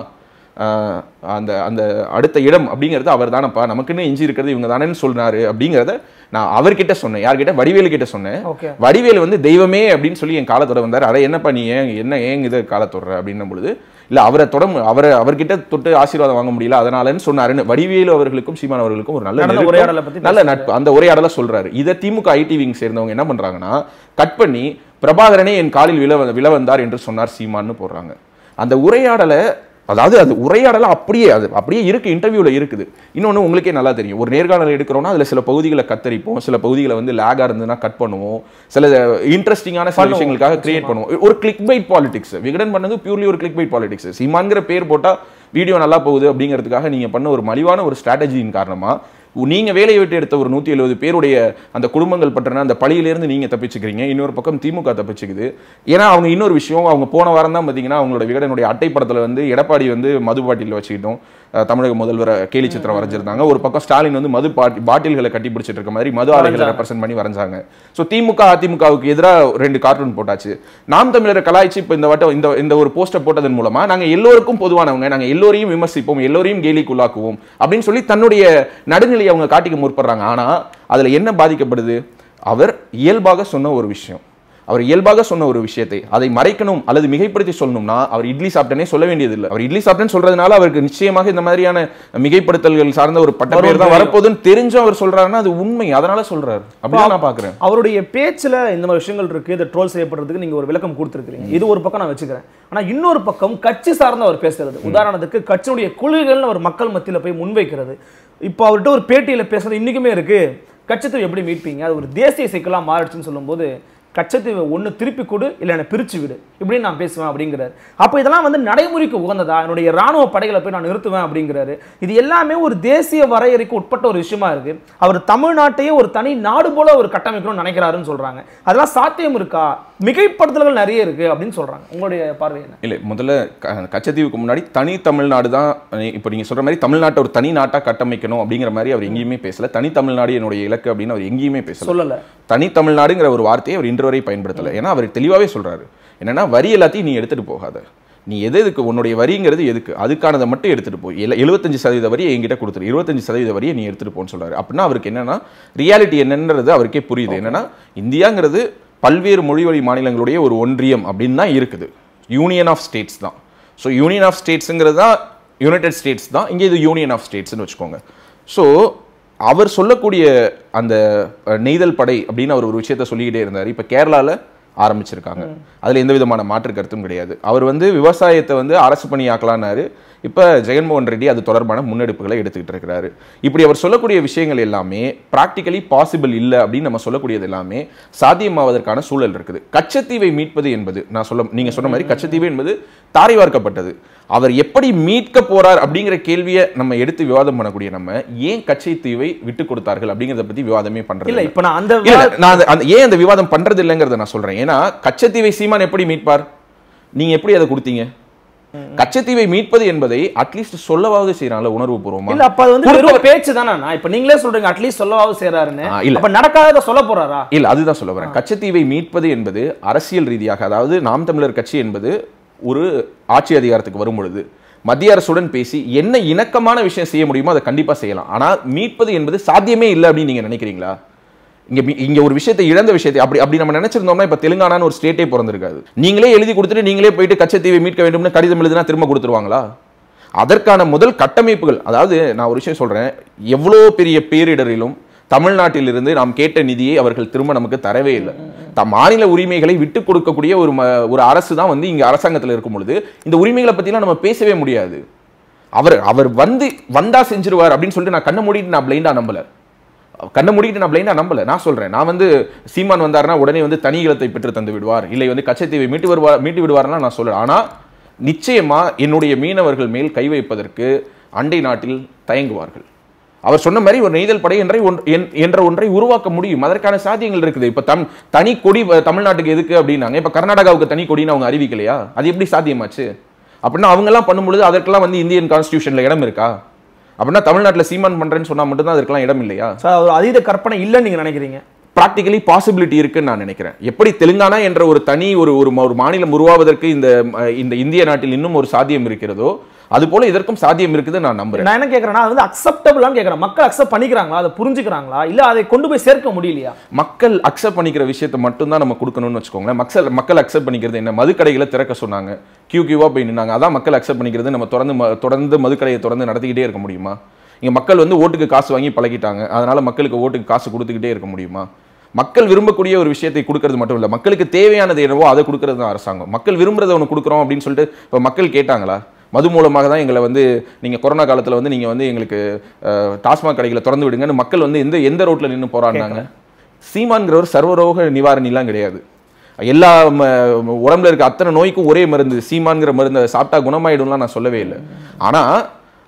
அந்த அந்த அடுத்த இடம் அப்படிங்கிறது அவர் தானப்பா நமக்குன்னு எஞ்சி இருக்கிறது இவங்க தானேன்னு சொன்னார் அப்படிங்கிறத நான் அவர்கிட்ட சொன்னேன் யார்கிட்ட வடிவேலு கிட்ட சொன்னேன் வடிவேலு வந்து தெய்வமே அப்படின்னு சொல்லி என் காலத்தோட வந்தார் அதை என்னப்பா நீ ஏன் என்ன ஏங்குது இதை காலத்தோடுற அப்படின்னும் பொழுது இல்லை அவரை தொட அவரை அவர்கிட்ட தொட்டு ஆசீர்வாதம் வாங்க முடியல அதனாலன்னு சொன்னாருன்னு வடிவேலு அவர்களுக்கும் சீமான் அவர்களுக்கும் ஒரு நல்ல உரையாடலை நல்ல நட்பு அந்த உரையாடலை சொல்றாரு இதை திமுக ஐடி விங் சேர்ந்தவங்க என்ன பண்றாங்கன்னா கட் பண்ணி பிரபாகரனே என் காலில் விழ விழ வந்தார் என்று சொன்னார் சீமான்னு போடுறாங்க அந்த உரையாடலை அதாவது அது உரையாடலாம் அப்படியே அது அப்படியே இருக்குது இன்டர்வியூவில் இருக்குது இன்னொன்று உங்களுக்கே நல்லா தெரியும் ஒரு நேர்காணல் எடுக்கிறோம்னா அதில் சில பகுதிகளை கத்தரிப்போம் சில பகுதிகளை வந்து லேகாக இருந்ததுன்னா கட் பண்ணுவோம் சில இன்ட்ரெஸ்டிங்கான சில விஷயங்களுக்காக கிரியேட் பண்ணுவோம் ஒரு கிளிக் பைட் பாலிடிக்ஸ் விகடன் பண்ணது பியூர்லி ஒரு கிளிக் பைட் பாலிடிக்ஸ் சிமான்கிற பேர் போட்டால் வீடியோ நல்லா போகுது அப்படிங்கிறதுக்காக நீங்கள் பண்ண ஒரு மலிவான ஒரு ஸ்ட்ராட்டஜியின் காரணமாக நீங்கள் வேலையை விட்டு எடுத்த ஒரு நூற்றி எழுபது பேருடைய அந்த குடும்பங்கள் பற்றின அந்த பழியிலேருந்து நீங்கள் தப்பிச்சுக்கிறீங்க இன்னொரு பக்கம் திமுக தப்பிச்சுக்குது ஏன்னா அவங்க இன்னொரு விஷயம் அவங்க போன வாரம் தான் பார்த்தீங்கன்னா அவங்களோட விகடனுடைய அட்டை படத்தில் வந்து எடப்பாடி வந்து மது வச்சுக்கிட்டோம் தமிழக முதல்வர் கேலி சித்திரம் வரைஞ்சிருந்தாங்க ஒரு பக்கம் ஸ்டாலின் வந்து மது பாட்டில்களை கட்டி பிடிச்சிட்டு இருக்க மாதிரி மது ஆலைகளை ரெப்ரசென்ட் பண்ணி வரைஞ்சாங்க ஸோ திமுக அதிமுகவுக்கு எதிராக ரெண்டு கார்ட்டூன் போட்டாச்சு நாம் தமிழரை கலாய்ச்சி இப்போ இந்த வட்டம் இந்த இந்த ஒரு போஸ்டர் போட்டதன் மூலமா நாங்கள் எல்லோருக்கும் பொதுவானவங்க நாங்கள் எல்லோரையும் விமர்சிப்போம் எல்லோரையும் கேலிக்குள்ளாக்குவோம் அப்படின்னு சொல்லி தன்னுடைய நடுநிலையை அவங்க காட்டிக்க முற்படுறாங்க ஆனால் அதில் என்ன பாதிக்கப்படுது அவர் இயல்பாக சொன்ன ஒரு விஷயம் அவர் இயல்பாக சொன்ன ஒரு விஷயத்தை அதை மறைக்கணும் அல்லது மிகைப்படுத்தி சொல்லணும்னா அவர் இட்லி சாப்பிட்டனே சொல்ல வேண்டியதில்லை அவர் இட்லி சாப்பிட்டேன்னு சொல்றதுனால அவருக்கு நிச்சயமாக இந்த மாதிரியான மிகைப்படுத்தல்கள் சார்ந்த ஒரு பட்ட பேர் தான் வரப்போதுன்னு தெரிஞ்சும் அவர் சொல்றாருன்னா அது உண்மை அதனால சொல்றாரு அப்படின்னு நான் பாக்குறேன் அவருடைய பேச்சுல இந்த மாதிரி விஷயங்கள் இருக்கு இதை ட்ரோல் செய்யப்படுறதுக்கு நீங்க ஒரு விளக்கம் கொடுத்துருக்கீங்க இது ஒரு பக்கம் நான் வச்சுக்கிறேன் ஆனா இன்னொரு பக்கம் கட்சி சார்ந்த அவர் பேசுறது உதாரணத்துக்கு கட்சியுடைய கொள்கைகள்னு அவர் மக்கள் மத்தியில் போய் முன்வைக்கிறது இப்போ அவர்கிட்ட ஒரு பேட்டியில் பேசுறது இன்னைக்குமே இருக்கு கட்சித்துவம் எப்படி மீட்பீங்க அது ஒரு தேசிய சிக்கலாக மாறிடுச்சுன்னு சொல்லும்போது கச்சத்தீவை ஒன்று திருப்பி கொடு இல்லை என்னை பிரித்து விடு இப்படின்னு நான் பேசுவேன் அப்படிங்கிறாரு அப்போ இதெல்லாம் வந்து நடைமுறைக்கு உகந்ததா என்னுடைய இராணுவ படைகளை போய் நான் நிறுத்துவேன் அப்படிங்கிறாரு இது எல்லாமே ஒரு தேசிய வரையறைக்கு உட்பட்ட ஒரு விஷயமா இருக்குது அவர் தமிழ்நாட்டையே ஒரு தனி நாடு போல ஒரு கட்டமைக்கணும்னு நினைக்கிறாருன்னு சொல்கிறாங்க அதெல்லாம் சாத்தியம் இருக்கா மிகைப்படுத்தல்கள் நிறைய இருக்குது அப்படின்னு சொல்கிறாங்க உங்களுடைய பார்வை என்ன இல்லை முதல்ல கச்சத்தீவுக்கு முன்னாடி தனி தமிழ்நாடு தான் இப்போ நீங்கள் சொல்கிற மாதிரி தமிழ்நாட்டை ஒரு தனி நாட்டாக கட்டமைக்கணும் அப்படிங்கிற மாதிரி அவர் எங்கேயுமே பேசலை தனி தமிழ்நாடு என்னுடைய இலக்கு அப்படின்னு அவர் எங்கேயுமே பேசல சொல்லலை தனி தமிழ்நாடுங்கிற ஒரு வார்த்தையை அவர் இன்று வரை பயன்படுத்தலை ஏன்னா அவர் தெளிவாகவே சொல்றாரு என்னன்னா வரி எல்லாத்தையும் நீ எடுத்துகிட்டு போகாத நீ எது எதுக்கு உன்னுடைய வரிங்கிறது எதுக்கு அதுக்கானதை மட்டும் எடுத்துகிட்டு போய் இல்லை எழுபத்தஞ்சு சதவீத வரியை எங்கிட்ட கொடுத்துரு இருபத்தஞ்சு சதவீத வரியை நீ எடுத்துகிட்டு போன்னு சொல்கிறார் அப்படின்னா அவருக்கு என்னென்னா ரியாலிட்டி என்னன்றது அவருக்கே புரியுது என்னென்னா இந்தியாங்கிறது பல்வேறு மொழிவழி மாநிலங்களுடைய ஒரு ஒன்றியம் அப்படின்னு தான் இருக்குது யூனியன் ஆஃப் ஸ்டேட்ஸ் தான் ஸோ யூனியன் ஆஃப் ஸ்டேட்ஸுங்கிறது தான் யுனைடெட் ஸ்டேட்ஸ் தான் இங்கே இது யூனியன் ஆஃப் ஸ்டேட்ஸ்னு வச்சுக்கோங்க ஸோ அவர் சொல்லக்கூடிய அந்த நெய்தல் படை அப்படின்னு அவர் ஒரு விஷயத்த சொல்லிக்கிட்டே இருந்தார் இப்போ கேரளாவில் ஆரம்பிச்சிருக்காங்க அதில் எந்த விதமான மாற்று கருத்தும் கிடையாது அவர் வந்து விவசாயத்தை வந்து அரசு பணியாக்கலான்னாரு இப்போ ஜெகன்மோகன் ரெட்டி அது தொடர்பான முன்னெடுப்புகளை எடுத்துக்கிட்டு இருக்கிறாரு இப்படி அவர் சொல்லக்கூடிய விஷயங்கள் எல்லாமே ப்ராக்டிக்கலி பாசிபிள் இல்லை அப்படின்னு நம்ம சொல்லக்கூடியது எல்லாமே சாத்தியமாவதற்கான சூழல் இருக்குது கச்சத்தீவை மீட்பது என்பது நான் சொல்ல நீங்கள் சொன்ன மாதிரி கச்சத்தீவு என்பது தாரை வார்க்கப்பட்டது அவர் எப்படி மீட்க போறார் அப்படிங்கிற கேள்வியை நம்ம எடுத்து விவாதம் பண்ணக்கூடிய நம்ம ஏன் தீவை விட்டு கொடுத்தார்கள் அப்படிங்கிறத பத்தி விவாதமே பண்றது இல்லை இப்ப நான் அந்த நான் ஏன் அந்த விவாதம் பண்றது இல்லைங்கிறத நான் சொல்றேன் ஏன்னா கச்சத்தீவை சீமான் எப்படி மீட்பார் நீங்க எப்படி அதை கொடுத்தீங்க கச்சத்தீவை மீட்பது என்பதை அட்லீஸ்ட் சொல்லவாவது செய்யறாங்கல்ல உணர்வு பூர்வமா இல்ல அப்ப அது வந்து வெறும் பேச்சு நான் இப்ப நீங்களே சொல்றீங்க அட்லீஸ்ட் சொல்லவாவது செய்யறாருன்னு இல்ல அப்ப நடக்காத சொல்ல போறாரா இல்ல அதுதான் சொல்ல வரேன் கச்சத்தீவை மீட்பது என்பது அரசியல் ரீதியாக அதாவது நாம் தமிழர் கட்சி என்பது ஒரு ஆட்சி அதிகாரத்துக்கு வரும் பொழுது மத்திய அரசுடன் பேசி என்ன இணக்கமான விஷயம் செய்ய முடியுமோ அதை கண்டிப்பா செய்யலாம் ஆனா மீட்பது என்பது சாத்தியமே இல்லை அப்படின்னு நீங்க நினைக்கிறீங்களா இங்கே இங்கே ஒரு விஷயத்தை இழந்த விஷயத்தை அப்படி அப்படி நம்ம நினச்சிருந்தோம்னா இப்போ தெலுங்கானான்னு ஒரு ஸ்டேட்டே பிறந்திருக்காது நீங்களே எழுதி கொடுத்துட்டு நீங்களே போயிட்டு கச்சத்தீவை மீட்க வேண்டும்னு கடிதம் எழுதுனா திரும்ப கொடுத்துருவாங்களா அதற்கான முதல் கட்டமைப்புகள் அதாவது நான் ஒரு விஷயம் சொல்கிறேன் எவ்வளோ பெரிய பேரிடரிலும் தமிழ்நாட்டிலிருந்து நாம் கேட்ட நிதியை அவர்கள் திரும்ப நமக்கு தரவே இல்லை த மாநில உரிமைகளை விட்டு கொடுக்கக்கூடிய ஒரு ஒரு அரசு தான் வந்து இங்கே அரசாங்கத்தில் இருக்கும் பொழுது இந்த உரிமைகளை பற்றிலாம் நம்ம பேசவே முடியாது அவர் அவர் வந்து வந்தா செஞ்சிருவார் அப்படின்னு சொல்லிட்டு நான் கண்ணை மூடிட்டு நான் பிளைண்டாக நம்பலை கண்ணை முடிக்கிட்டு நான் பிளைண்டா நம்பல நான் சொல்றேன் நான் வந்து சீமான் வந்தாருன்னா உடனே வந்து தனி இலத்தை பெற்று தந்து விடுவார் இல்லை வந்து கச்சத்தீவை மீட்டு வருவார் மீட்டு விடுவார்னா நான் சொல்றேன் ஆனால் நிச்சயமா என்னுடைய மீனவர்கள் மேல் கை வைப்பதற்கு அண்டை நாட்டில் தயங்குவார்கள் அவர் சொன்ன மாதிரி ஒரு நெய்தல் படை என்ற என்ற ஒன்றை உருவாக்க முடியும் அதற்கான சாத்தியங்கள் இருக்குது இப்போ தம் தனி கொடி தமிழ்நாட்டுக்கு எதுக்கு அப்படின்னாங்க இப்போ கர்நாடகாவுக்கு தனி கொடின்னு அவங்க அறிவிக்கலையா அது எப்படி சாத்தியமாச்சு அப்படின்னா அவங்கெல்லாம் பண்ணும்பொழுது அதற்கெல்லாம் வந்து இந்தியன் கான்ஸ்டியூஷனில் இடம் இருக்கா அப்படின்னா தமிழ்நாட்டில் சீமான் பண்ணுறேன்னு சொன்னால் மட்டும்தான் அதுக்கெல்லாம் இடம் இல்லையா சார் அதீத கற்பனை இல்லைன்னு நீங்கள் நினைக்கிறீங்க ப்ராக்டிக்கலி பாசிபிலிட்டி இருக்குன்னு நான் நினைக்கிறேன் எப்படி தெலுங்கானா என்ற ஒரு தனி ஒரு ஒரு ஒரு மாநிலம் உருவாவதற்கு இந்த இந்த இந்திய நாட்டில் இன்னும் ஒரு சாத்தியம் இருக்கிறதோ அது போல இதற்கும் சாத்தியம் இருக்குது நான் நம்புறேன் நான் என்ன கேட்கறேன்னா அது வந்து அக்செப்டபிளான்னு கேட்கறேன் மக்கள் அக்செப்ட் பண்ணிக்கிறாங்களா அதை புரிஞ்சுக்கிறாங்களா இல்ல அதை கொண்டு போய் சேர்க்க முடியலையா மக்கள் அக்செப்ட் பண்ணிக்கிற விஷயத்தை மட்டும் தான் நம்ம கொடுக்கணும்னு வச்சுக்கோங்களேன் மக்கள் மக்கள் அக்செப்ட் பண்ணிக்கிறது என்ன மதுக்கடைகளை திறக்க சொன்னாங்க கியூ கியூவா போய் நின்னாங்க அதான் மக்கள் அக்செப்ட் பண்ணிக்கிறது நம்ம தொடர்ந்து தொடர்ந்து மதுக்கடையை தொடர்ந்து நடத்திக்கிட்டே இருக்க முடியுமா இங்கே மக்கள் வந்து ஓட்டுக்கு காசு வாங்கி பழகிட்டாங்க அதனால் மக்களுக்கு ஓட்டுக்கு காசு கொடுத்துக்கிட்டே இருக்க முடியுமா மக்கள் விரும்பக்கூடிய ஒரு விஷயத்தை கொடுக்கறது மட்டும் இல்லை மக்களுக்கு தேவையானது என்னவோ அதை கொடுக்கறது தான் அரசாங்கம் மக்கள் விரும்புறதை ஒன்று கொடுக்குறோம் அப்படின்னு சொல்லிட்டு இப்போ மக்கள் கேட்டாங்களா மது மூலமாக தான் எங்களை வந்து நீங்கள் கொரோனா காலத்தில் வந்து நீங்கள் வந்து எங்களுக்கு டாஸ்மாக் கடைகளை திறந்து விடுங்கன்னு மக்கள் வந்து எந்த எந்த ரோட்டில் நின்று போராடினாங்க சீமான்கிறவர் சர்வரோக நிவாரணிலாம் கிடையாது எல்லா உடம்புல இருக்க அத்தனை நோய்க்கும் ஒரே மருந்து சீமான்கிற மருந்தை சாப்பிட்டா குணமாயிடும்லாம் நான் சொல்லவே இல்லை ஆனால்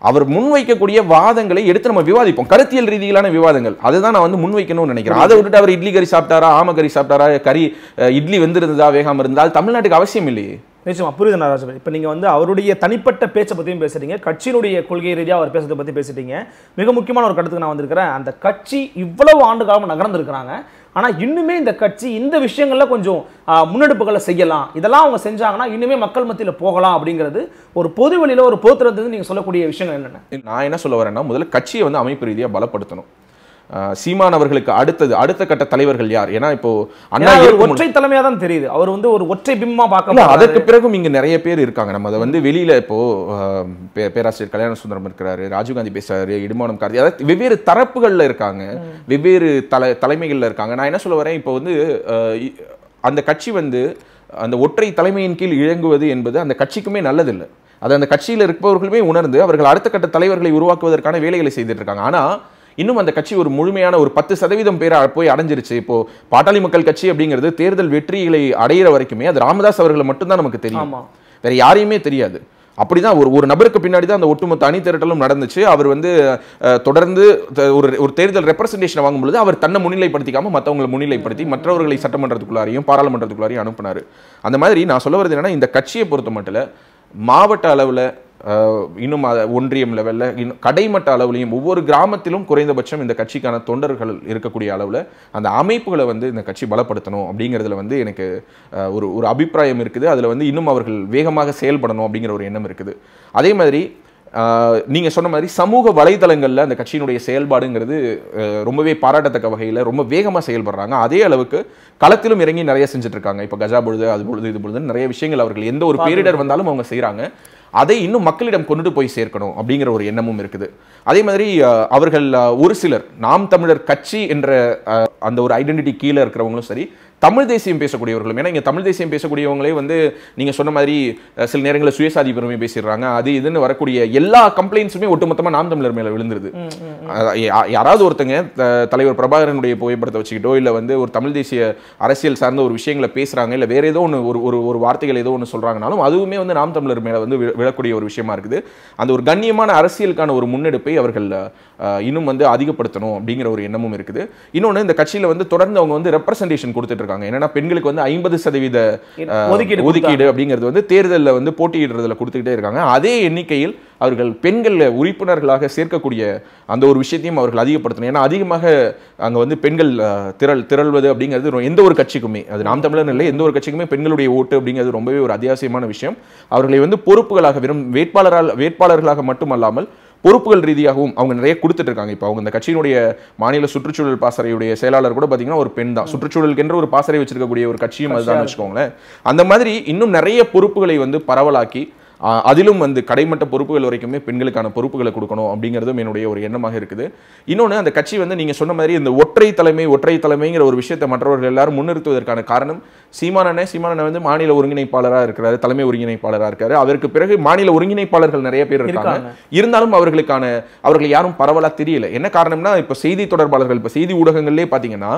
அவர் முன்வைக்கக்கூடிய வாதங்களை எடுத்து நம்ம விவாதிப்போம் கருத்தியல் ரீதியிலான விவாதங்கள் தான் நான் வந்து முன்வைக்கணும்னு நினைக்கிறேன் அதை விட்டுட்டு அவர் இட்லி கறி சாப்பிட்டாரா ஆம கறி சாப்பிட்டாரா கறி இட்லி வெந்திருந்ததா வேகாமல் இருந்தால் தமிழ்நாட்டுக்கு அவசியம் இல்லையே நிச்சயமா புரியுது நடராஜன் இப்போ நீங்கள் வந்து அவருடைய தனிப்பட்ட பேச்சை பற்றியும் பேசுறீங்க கட்சியினுடைய கொள்கை ரீதியாக அவர் பேசுறதை பற்றி பேசிட்டீங்க மிக முக்கியமான ஒரு கட்டத்துக்கு நான் வந்திருக்கிறேன் அந்த கட்சி இவ்வளவு ஆண்டு காலம் நகர்ந்துருக்கிறாங்க ஆனால் இன்னுமே இந்த கட்சி இந்த விஷயங்களில் கொஞ்சம் முன்னெடுப்புகளை செய்யலாம் இதெல்லாம் அவங்க செஞ்சாங்கன்னா இன்னுமே மக்கள் மத்தியில் போகலாம் அப்படிங்கிறது ஒரு பொது வழியில் ஒரு பொறுத்துறது நீங்கள் சொல்லக்கூடிய விஷயங்கள் என்னென்ன நான் என்ன சொல்ல வரேன்னா முதல்ல கட்சியை வந்து அமைப்பு ரீதியாக பலப்படுத்தணும் சீமான் அவர்களுக்கு அடுத்தது அடுத்த கட்ட தலைவர்கள் யார் ஏன்னா இப்போ ஒற்றை தலைமையா தான் தெரியுது அவர் வந்து ஒரு ஒற்றை பிம்மா பார்க்க அதற்கு பிறகும் இங்க நிறைய பேர் இருக்காங்க நம்ம அதை வந்து வெளியில இப்போ பேராசிரியர் கல்யாண சுந்தரம் இருக்கிறாரு ராஜீவ்காந்தி பேசுறாரு இடுமானம் கார்த்தி அதாவது வெவ்வேறு தரப்புகள்ல இருக்காங்க வெவ்வேறு தலை தலைமைகள்ல இருக்காங்க நான் என்ன சொல்ல வரேன் இப்போ வந்து அந்த கட்சி வந்து அந்த ஒற்றை தலைமையின் கீழ் இழங்குவது என்பது அந்த கட்சிக்குமே நல்லதில்லை அது அந்த கட்சியில் இருப்பவர்களுமே உணர்ந்து அவர்கள் அடுத்த கட்ட தலைவர்களை உருவாக்குவதற்கான வேலைகளை செய்துட்டு இருக்காங்க ஆனால் இன்னும் அந்த கட்சி ஒரு முழுமையான ஒரு பத்து சதவீதம் பேரை போய் அடைஞ்சிருச்சு இப்போ பாட்டாளி மக்கள் கட்சி அப்படிங்கிறது தேர்தல் வெற்றிகளை அடையிற வரைக்குமே அது ராமதாஸ் அவர்களை மட்டும்தான் நமக்கு தெரியும் வேற யாரையுமே தெரியாது அப்படிதான் ஒரு ஒரு நபருக்கு பின்னாடி தான் அந்த ஒட்டுமொத்த அணி திரட்டலும் நடந்துச்சு அவர் வந்து தொடர்ந்து ஒரு ஒரு தேர்தல் ரெப்ரஸன்டேஷன் வாங்கும்பொழுது அவர் தன்னை முன்னிலைப்படுத்திக்காம மற்றவங்களை முன்னிலைப்படுத்தி மற்றவர்களை சட்டமன்றத்துக்குள்ளாரையும் பாராளுமன்றத்துக்குள்ளாரையும் அனுப்பினார் அந்த மாதிரி நான் சொல்ல வருது என்னன்னா இந்த கட்சியை பொறுத்த மட்டும் மாவட்ட அளவில் இன்னும் ஒன்றியம் லெவலில் இன்னும் கடைமட்ட அளவுலையும் ஒவ்வொரு கிராமத்திலும் குறைந்தபட்சம் இந்த கட்சிக்கான தொண்டர்கள் இருக்கக்கூடிய அளவில் அந்த அமைப்புகளை வந்து இந்த கட்சி பலப்படுத்தணும் அப்படிங்கிறதுல வந்து எனக்கு ஒரு ஒரு அபிப்பிராயம் இருக்குது அதில் வந்து இன்னும் அவர்கள் வேகமாக செயல்படணும் அப்படிங்கிற ஒரு எண்ணம் இருக்குது அதே மாதிரி நீங்கள் சொன்ன மாதிரி சமூக வலைதளங்களில் அந்த கட்சியினுடைய செயல்பாடுங்கிறது ரொம்பவே பாராட்டத்தக்க வகையில் ரொம்ப வேகமாக செயல்படுறாங்க அதே அளவுக்கு களத்திலும் இறங்கி நிறைய செஞ்சுட்டு இருக்காங்க இப்போ கஜா பொழுது அது பொழுது இது பொழுது நிறைய விஷயங்கள் அவர்கள் எந்த ஒரு பேரிடர் வந்தாலும் அவங்க செய்கிறாங்க அதை இன்னும் மக்களிடம் கொண்டுட்டு போய் சேர்க்கணும் அப்படிங்கிற ஒரு எண்ணமும் இருக்குது அதே மாதிரி அவர்கள் ஒரு சிலர் நாம் தமிழர் கட்சி என்ற அந்த ஒரு ஐடென்டிட்டி கீழே இருக்கிறவங்களும் சரி தமிழ் தேசியம் பேசக்கூடியவர்களும் ஏன்னா இங்கே தமிழ் தேசியம் பேசக்கூடியவங்களே வந்து நீங்கள் சொன்ன மாதிரி சில நேரங்களில் சுயசாதி பெருமை பேசிடுறாங்க அது இதுன்னு வரக்கூடிய எல்லா கம்ப்ளைண்ட்ஸுமே ஒட்டுமொத்தமாக நாம் தமிழர் மேலே விழுந்துருது யாராவது ஒருத்தங்க தலைவர் பிரபாகரனுடைய புகைப்படத்தை வச்சுக்கிட்டோ இல்லை வந்து ஒரு தமிழ் தேசிய அரசியல் சார்ந்த ஒரு விஷயங்களை பேசுகிறாங்க இல்லை வேறு ஏதோ ஒன்று ஒரு ஒரு ஒரு வார்த்தைகள் ஏதோ ஒன்று சொல்கிறாங்கனாலும் அதுவுமே வந்து நாம் தமிழர் மேலே வந்து விழக்கூடிய ஒரு விஷயமா இருக்குது அந்த ஒரு கண்ணியமான அரசியலுக்கான ஒரு முன்னெடுப்பை அவர்கள் இன்னும் வந்து அதிகப்படுத்தணும் அப்படிங்கிற ஒரு எண்ணமும் இருக்குது இன்னொன்று இந்த கட்சியில் வந்து தொடர்ந்து அவங்க வந்து ரெப்ரசன்டேஷன் கொடுத்துட்டு கொடுத்துருக்காங்க என்னன்னா பெண்களுக்கு வந்து ஐம்பது சதவீத ஒதுக்கீடு ஒதுக்கீடு அப்படிங்கிறது வந்து தேர்தலில் வந்து போட்டியிடுறதுல கொடுத்துக்கிட்டே இருக்காங்க அதே எண்ணிக்கையில் அவர்கள் பெண்கள் உறுப்பினர்களாக சேர்க்கக்கூடிய அந்த ஒரு விஷயத்தையும் அவர்கள் அதிகப்படுத்தணும் ஏன்னா அதிகமாக அங்கே வந்து பெண்கள் திரள் திரள்வது அப்படிங்கிறது எந்த ஒரு கட்சிக்குமே அது நாம் தமிழர் இல்லை எந்த ஒரு கட்சிக்குமே பெண்களுடைய ஓட்டு அப்படிங்கிறது ரொம்பவே ஒரு அத்தியாவசியமான விஷயம் அவர்களை வந்து பொறுப்புகளாக வெறும் வேட்பாளரால் வேட்பாளர்களாக மட்டுமல்லாமல் பொறுப்புகள் ரீதியாகவும் அவங்க நிறைய கொடுத்துட்டு இருக்காங்க இப்போ அவங்க இந்த கட்சியினுடைய மாநில சுற்றுச்சூழல் பாசறையுடைய செயலாளர் கூட பார்த்தீங்கன்னா ஒரு பெண் தான் சுற்றுச்சூழலுக்கு ஒரு பாசறை வச்சிருக்கக்கூடிய ஒரு கட்சியும் அதுதான் வச்சுக்கோங்களேன் அந்த மாதிரி இன்னும் நிறைய பொறுப்புகளை வந்து பரவலாக்கி அதிலும் வந்து கடைமட்ட பொறுப்புகள் வரைக்குமே பெண்களுக்கான பொறுப்புகளை கொடுக்கணும் அப்படிங்கிறதும் என்னுடைய ஒரு எண்ணமாக இருக்குது இன்னொன்று அந்த கட்சி வந்து நீங்கள் சொன்ன மாதிரி இந்த ஒற்றை தலைமை ஒற்றை தலைமைங்கிற ஒரு விஷயத்தை மற்றவர்கள் எல்லாரும் முன்னிறுத்துவதற்கான காரணம் சீமானனே சீமானனை வந்து மாநில ஒருங்கிணைப்பாளராக இருக்கிறாரு தலைமை ஒருங்கிணைப்பாளராக இருக்காரு அதற்கு பிறகு மாநில ஒருங்கிணைப்பாளர்கள் நிறைய பேர் இருக்காங்க இருந்தாலும் அவர்களுக்கான அவர்கள் யாரும் பரவலாக தெரியல என்ன காரணம்னா இப்போ செய்தி தொடர்பாளர்கள் இப்போ செய்தி ஊடகங்கள்லேயே பார்த்தீங்கன்னா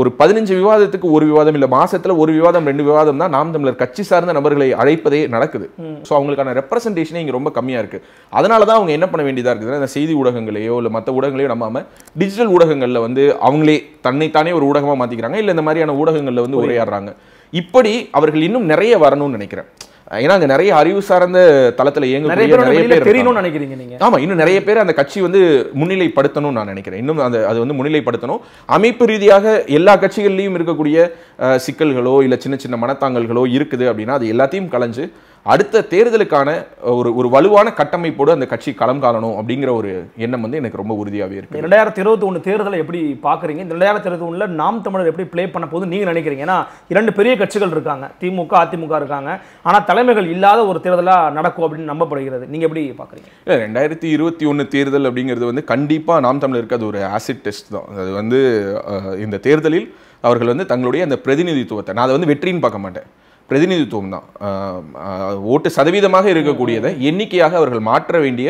ஒரு பதினஞ்சு விவாதத்துக்கு ஒரு விவாதம் இல்லை மாசத்துல ஒரு விவாதம் ரெண்டு விவாதம் தான் நாம் தமிழர் கட்சி சார்ந்த நபர்களை அழைப்பதே நடக்குது ஸோ அவங்களுக்கான ரெப்ரஸன்டேஷனே இங்கே ரொம்ப கம்மியாக இருக்கு அதனால தான் அவங்க என்ன பண்ண வேண்டியதாக இருக்குதுன்னா அந்த செய்தி ஊடகங்களையோ இல்லை மற்ற ஊடகங்களையோ நம்பாம டிஜிட்டல் ஊடகங்களில் வந்து அவங்களே தன்னைத்தானே ஒரு ஊடகமாக மாற்றிக்கிறாங்க இல்லை இந்த மாதிரியான ஊடகங்களில் வந்து உரையாடுறாங்க இப்படி அவர்கள் இன்னும் நிறைய வரணும்னு நினைக்கிறேன் ஏன்னா அங்கே நிறைய அறிவு சார்ந்த தளத்தில் இயங்கக்கூடிய நிறைய பேர் தெரியணும்னு நினைக்கிறீங்க நீங்கள் ஆமாம் இன்னும் நிறைய பேர் அந்த கட்சி வந்து முன்னிலைப்படுத்தணும்னு நான் நினைக்கிறேன் இன்னும் அந்த அது வந்து முன்னிலைப்படுத்தணும் அமைப்பு ரீதியாக எல்லா கட்சிகள்லையும் இருக்கக்கூடிய சிக்கல்களோ இல்லை சின்ன சின்ன மனத்தாங்கல்களோ இருக்குது அப்படின்னா அது எல்லாத்தையும் கலைஞ்சு அடுத்த தேர்தலுக்கான ஒரு ஒரு வலுவான கட்டமைப்போடு அந்த கட்சி களம் காணணும் அப்படிங்கிற ஒரு எண்ணம் வந்து எனக்கு ரொம்ப உறுதியாகவே இருக்கு ரெண்டாயிரத்தி இருபத்தி ஒன்று தேர்தலை எப்படி பார்க்குறீங்க இந்த ரெண்டாயிரத்தி இருபத்தி ஒன்றில் நாம் தமிழர் எப்படி ப்ளே பண்ண போது நீங்கள் நினைக்கிறீங்க ஏன்னா இரண்டு பெரிய கட்சிகள் இருக்காங்க திமுக அதிமுக இருக்காங்க ஆனால் தலைமைகள் இல்லாத ஒரு தேர்தலாக நடக்கும் அப்படின்னு நம்பப்படுகிறது நீங்கள் எப்படி பார்க்குறீங்க இல்லை ரெண்டாயிரத்தி இருபத்தி ஒன்று தேர்தல் அப்படிங்கிறது வந்து கண்டிப்பாக நாம் தமிழருக்கு அது ஒரு ஆசிட் டெஸ்ட் தான் அது வந்து இந்த தேர்தலில் அவர்கள் வந்து தங்களுடைய அந்த பிரதிநிதித்துவத்தை நான் அதை வந்து வெற்றின்னு பார்க்க மாட்டேன் பிரதிநிதித்துவம் தான் ஓட்டு சதவீதமாக இருக்கக்கூடியதை எண்ணிக்கையாக அவர்கள் மாற்ற வேண்டிய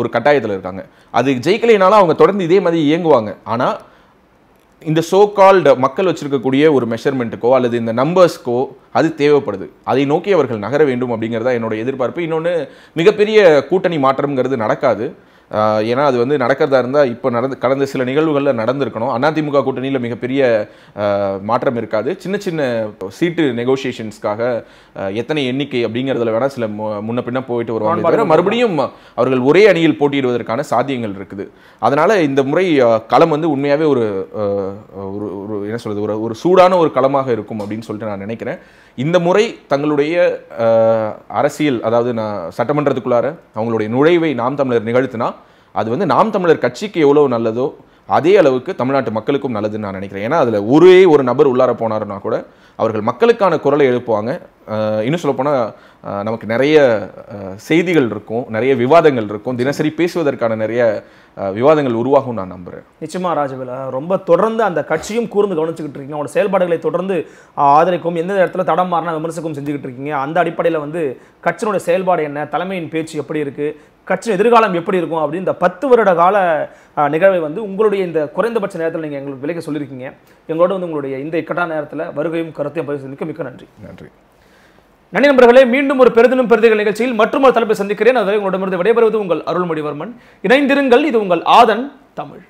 ஒரு கட்டாயத்தில் இருக்காங்க அது ஜெயிக்கலைனாலும் அவங்க தொடர்ந்து இதே மாதிரி இயங்குவாங்க ஆனால் இந்த சோ கால்டு மக்கள் வச்சுருக்கக்கூடிய ஒரு மெஷர்மெண்ட்டுக்கோ அல்லது இந்த நம்பர்ஸ்க்கோ அது தேவைப்படுது அதை நோக்கி அவர்கள் நகர வேண்டும் அப்படிங்கிறதா என்னோட எதிர்பார்ப்பு இன்னொன்று மிகப்பெரிய கூட்டணி மாற்றம்ங்கிறது நடக்காது ஏன்னா அது வந்து நடக்கிறதா இருந்தால் இப்போ நடந்து கடந்த சில நிகழ்வுகளில் நடந்திருக்கணும் அதிமுக கூட்டணியில் மிகப்பெரிய மாற்றம் இருக்காது சின்ன சின்ன சீட்டு நெகோஷியேஷன்ஸ்க்காக எத்தனை எண்ணிக்கை அப்படிங்கிறதுல வேணால் சில முன்ன பின்ன போயிட்டு வருவாங்க தவிர மறுபடியும் அவர்கள் ஒரே அணியில் போட்டியிடுவதற்கான சாத்தியங்கள் இருக்குது அதனால் இந்த முறை களம் வந்து உண்மையாகவே ஒரு ஒரு என்ன சொல்கிறது ஒரு ஒரு சூடான ஒரு களமாக இருக்கும் அப்படின்னு சொல்லிட்டு நான் நினைக்கிறேன் இந்த முறை தங்களுடைய அரசியல் அதாவது நான் சட்டமன்றத்துக்குள்ளார அவங்களுடைய நுழைவை நாம் தமிழர் நிகழ்த்தினா அது வந்து நாம் தமிழர் கட்சிக்கு எவ்வளோ நல்லதோ அதே அளவுக்கு தமிழ்நாட்டு மக்களுக்கும் நல்லதுன்னு நான் நினைக்கிறேன் ஏன்னா அதில் ஒரே ஒரு நபர் உள்ளார போனாருன்னா கூட அவர்கள் மக்களுக்கான குரலை எழுப்புவாங்க இன்னும் சொல்லப்போனால் நமக்கு நிறைய செய்திகள் இருக்கும் நிறைய விவாதங்கள் இருக்கும் தினசரி பேசுவதற்கான நிறைய விவாதங்கள் உருவாகும் நான் நம்புகிறேன் நிச்சயமாக ராஜவேல ரொம்ப தொடர்ந்து அந்த கட்சியும் கூர்ந்து கவனிச்சுக்கிட்டு இருக்கீங்க அவங்களோட செயல்பாடுகளை தொடர்ந்து ஆதரிக்கும் எந்த இடத்துல தடம் மாறினா விமர்சகம் செஞ்சுக்கிட்டு இருக்கீங்க அந்த அடிப்படையில் வந்து கட்சியினுடைய செயல்பாடு என்ன தலைமையின் பேச்சு எப்படி இருக்குது கட்சியின் எதிர்காலம் எப்படி இருக்கும் அப்படின்னு இந்த பத்து வருட கால நிகழ்வை வந்து உங்களுடைய இந்த குறைந்தபட்ச நேரத்தில் நீங்கள் எங்களுக்கு விலைக்க சொல்லியிருக்கீங்க எங்களோட வந்து உங்களுடைய இந்த இக்கட்டான நேரத்தில் வருகையும் கருத்தையும் பதிவு செய்ய மிக்க நன்றி நன்றி நன்றி நண்பர்களே மீண்டும் ஒரு பெருதினம் பெருதிகள் நிகழ்ச்சியில் மற்றும் ஒரு தலைப்பை சந்திக்கிறேன் அதுவரை உங்களிடமிருந்து விடைபெறுவது உங்கள் அருள்மொழிவர்மன் இணைந்திருங்கள் இது உங்கள் ஆதன் தமிழ்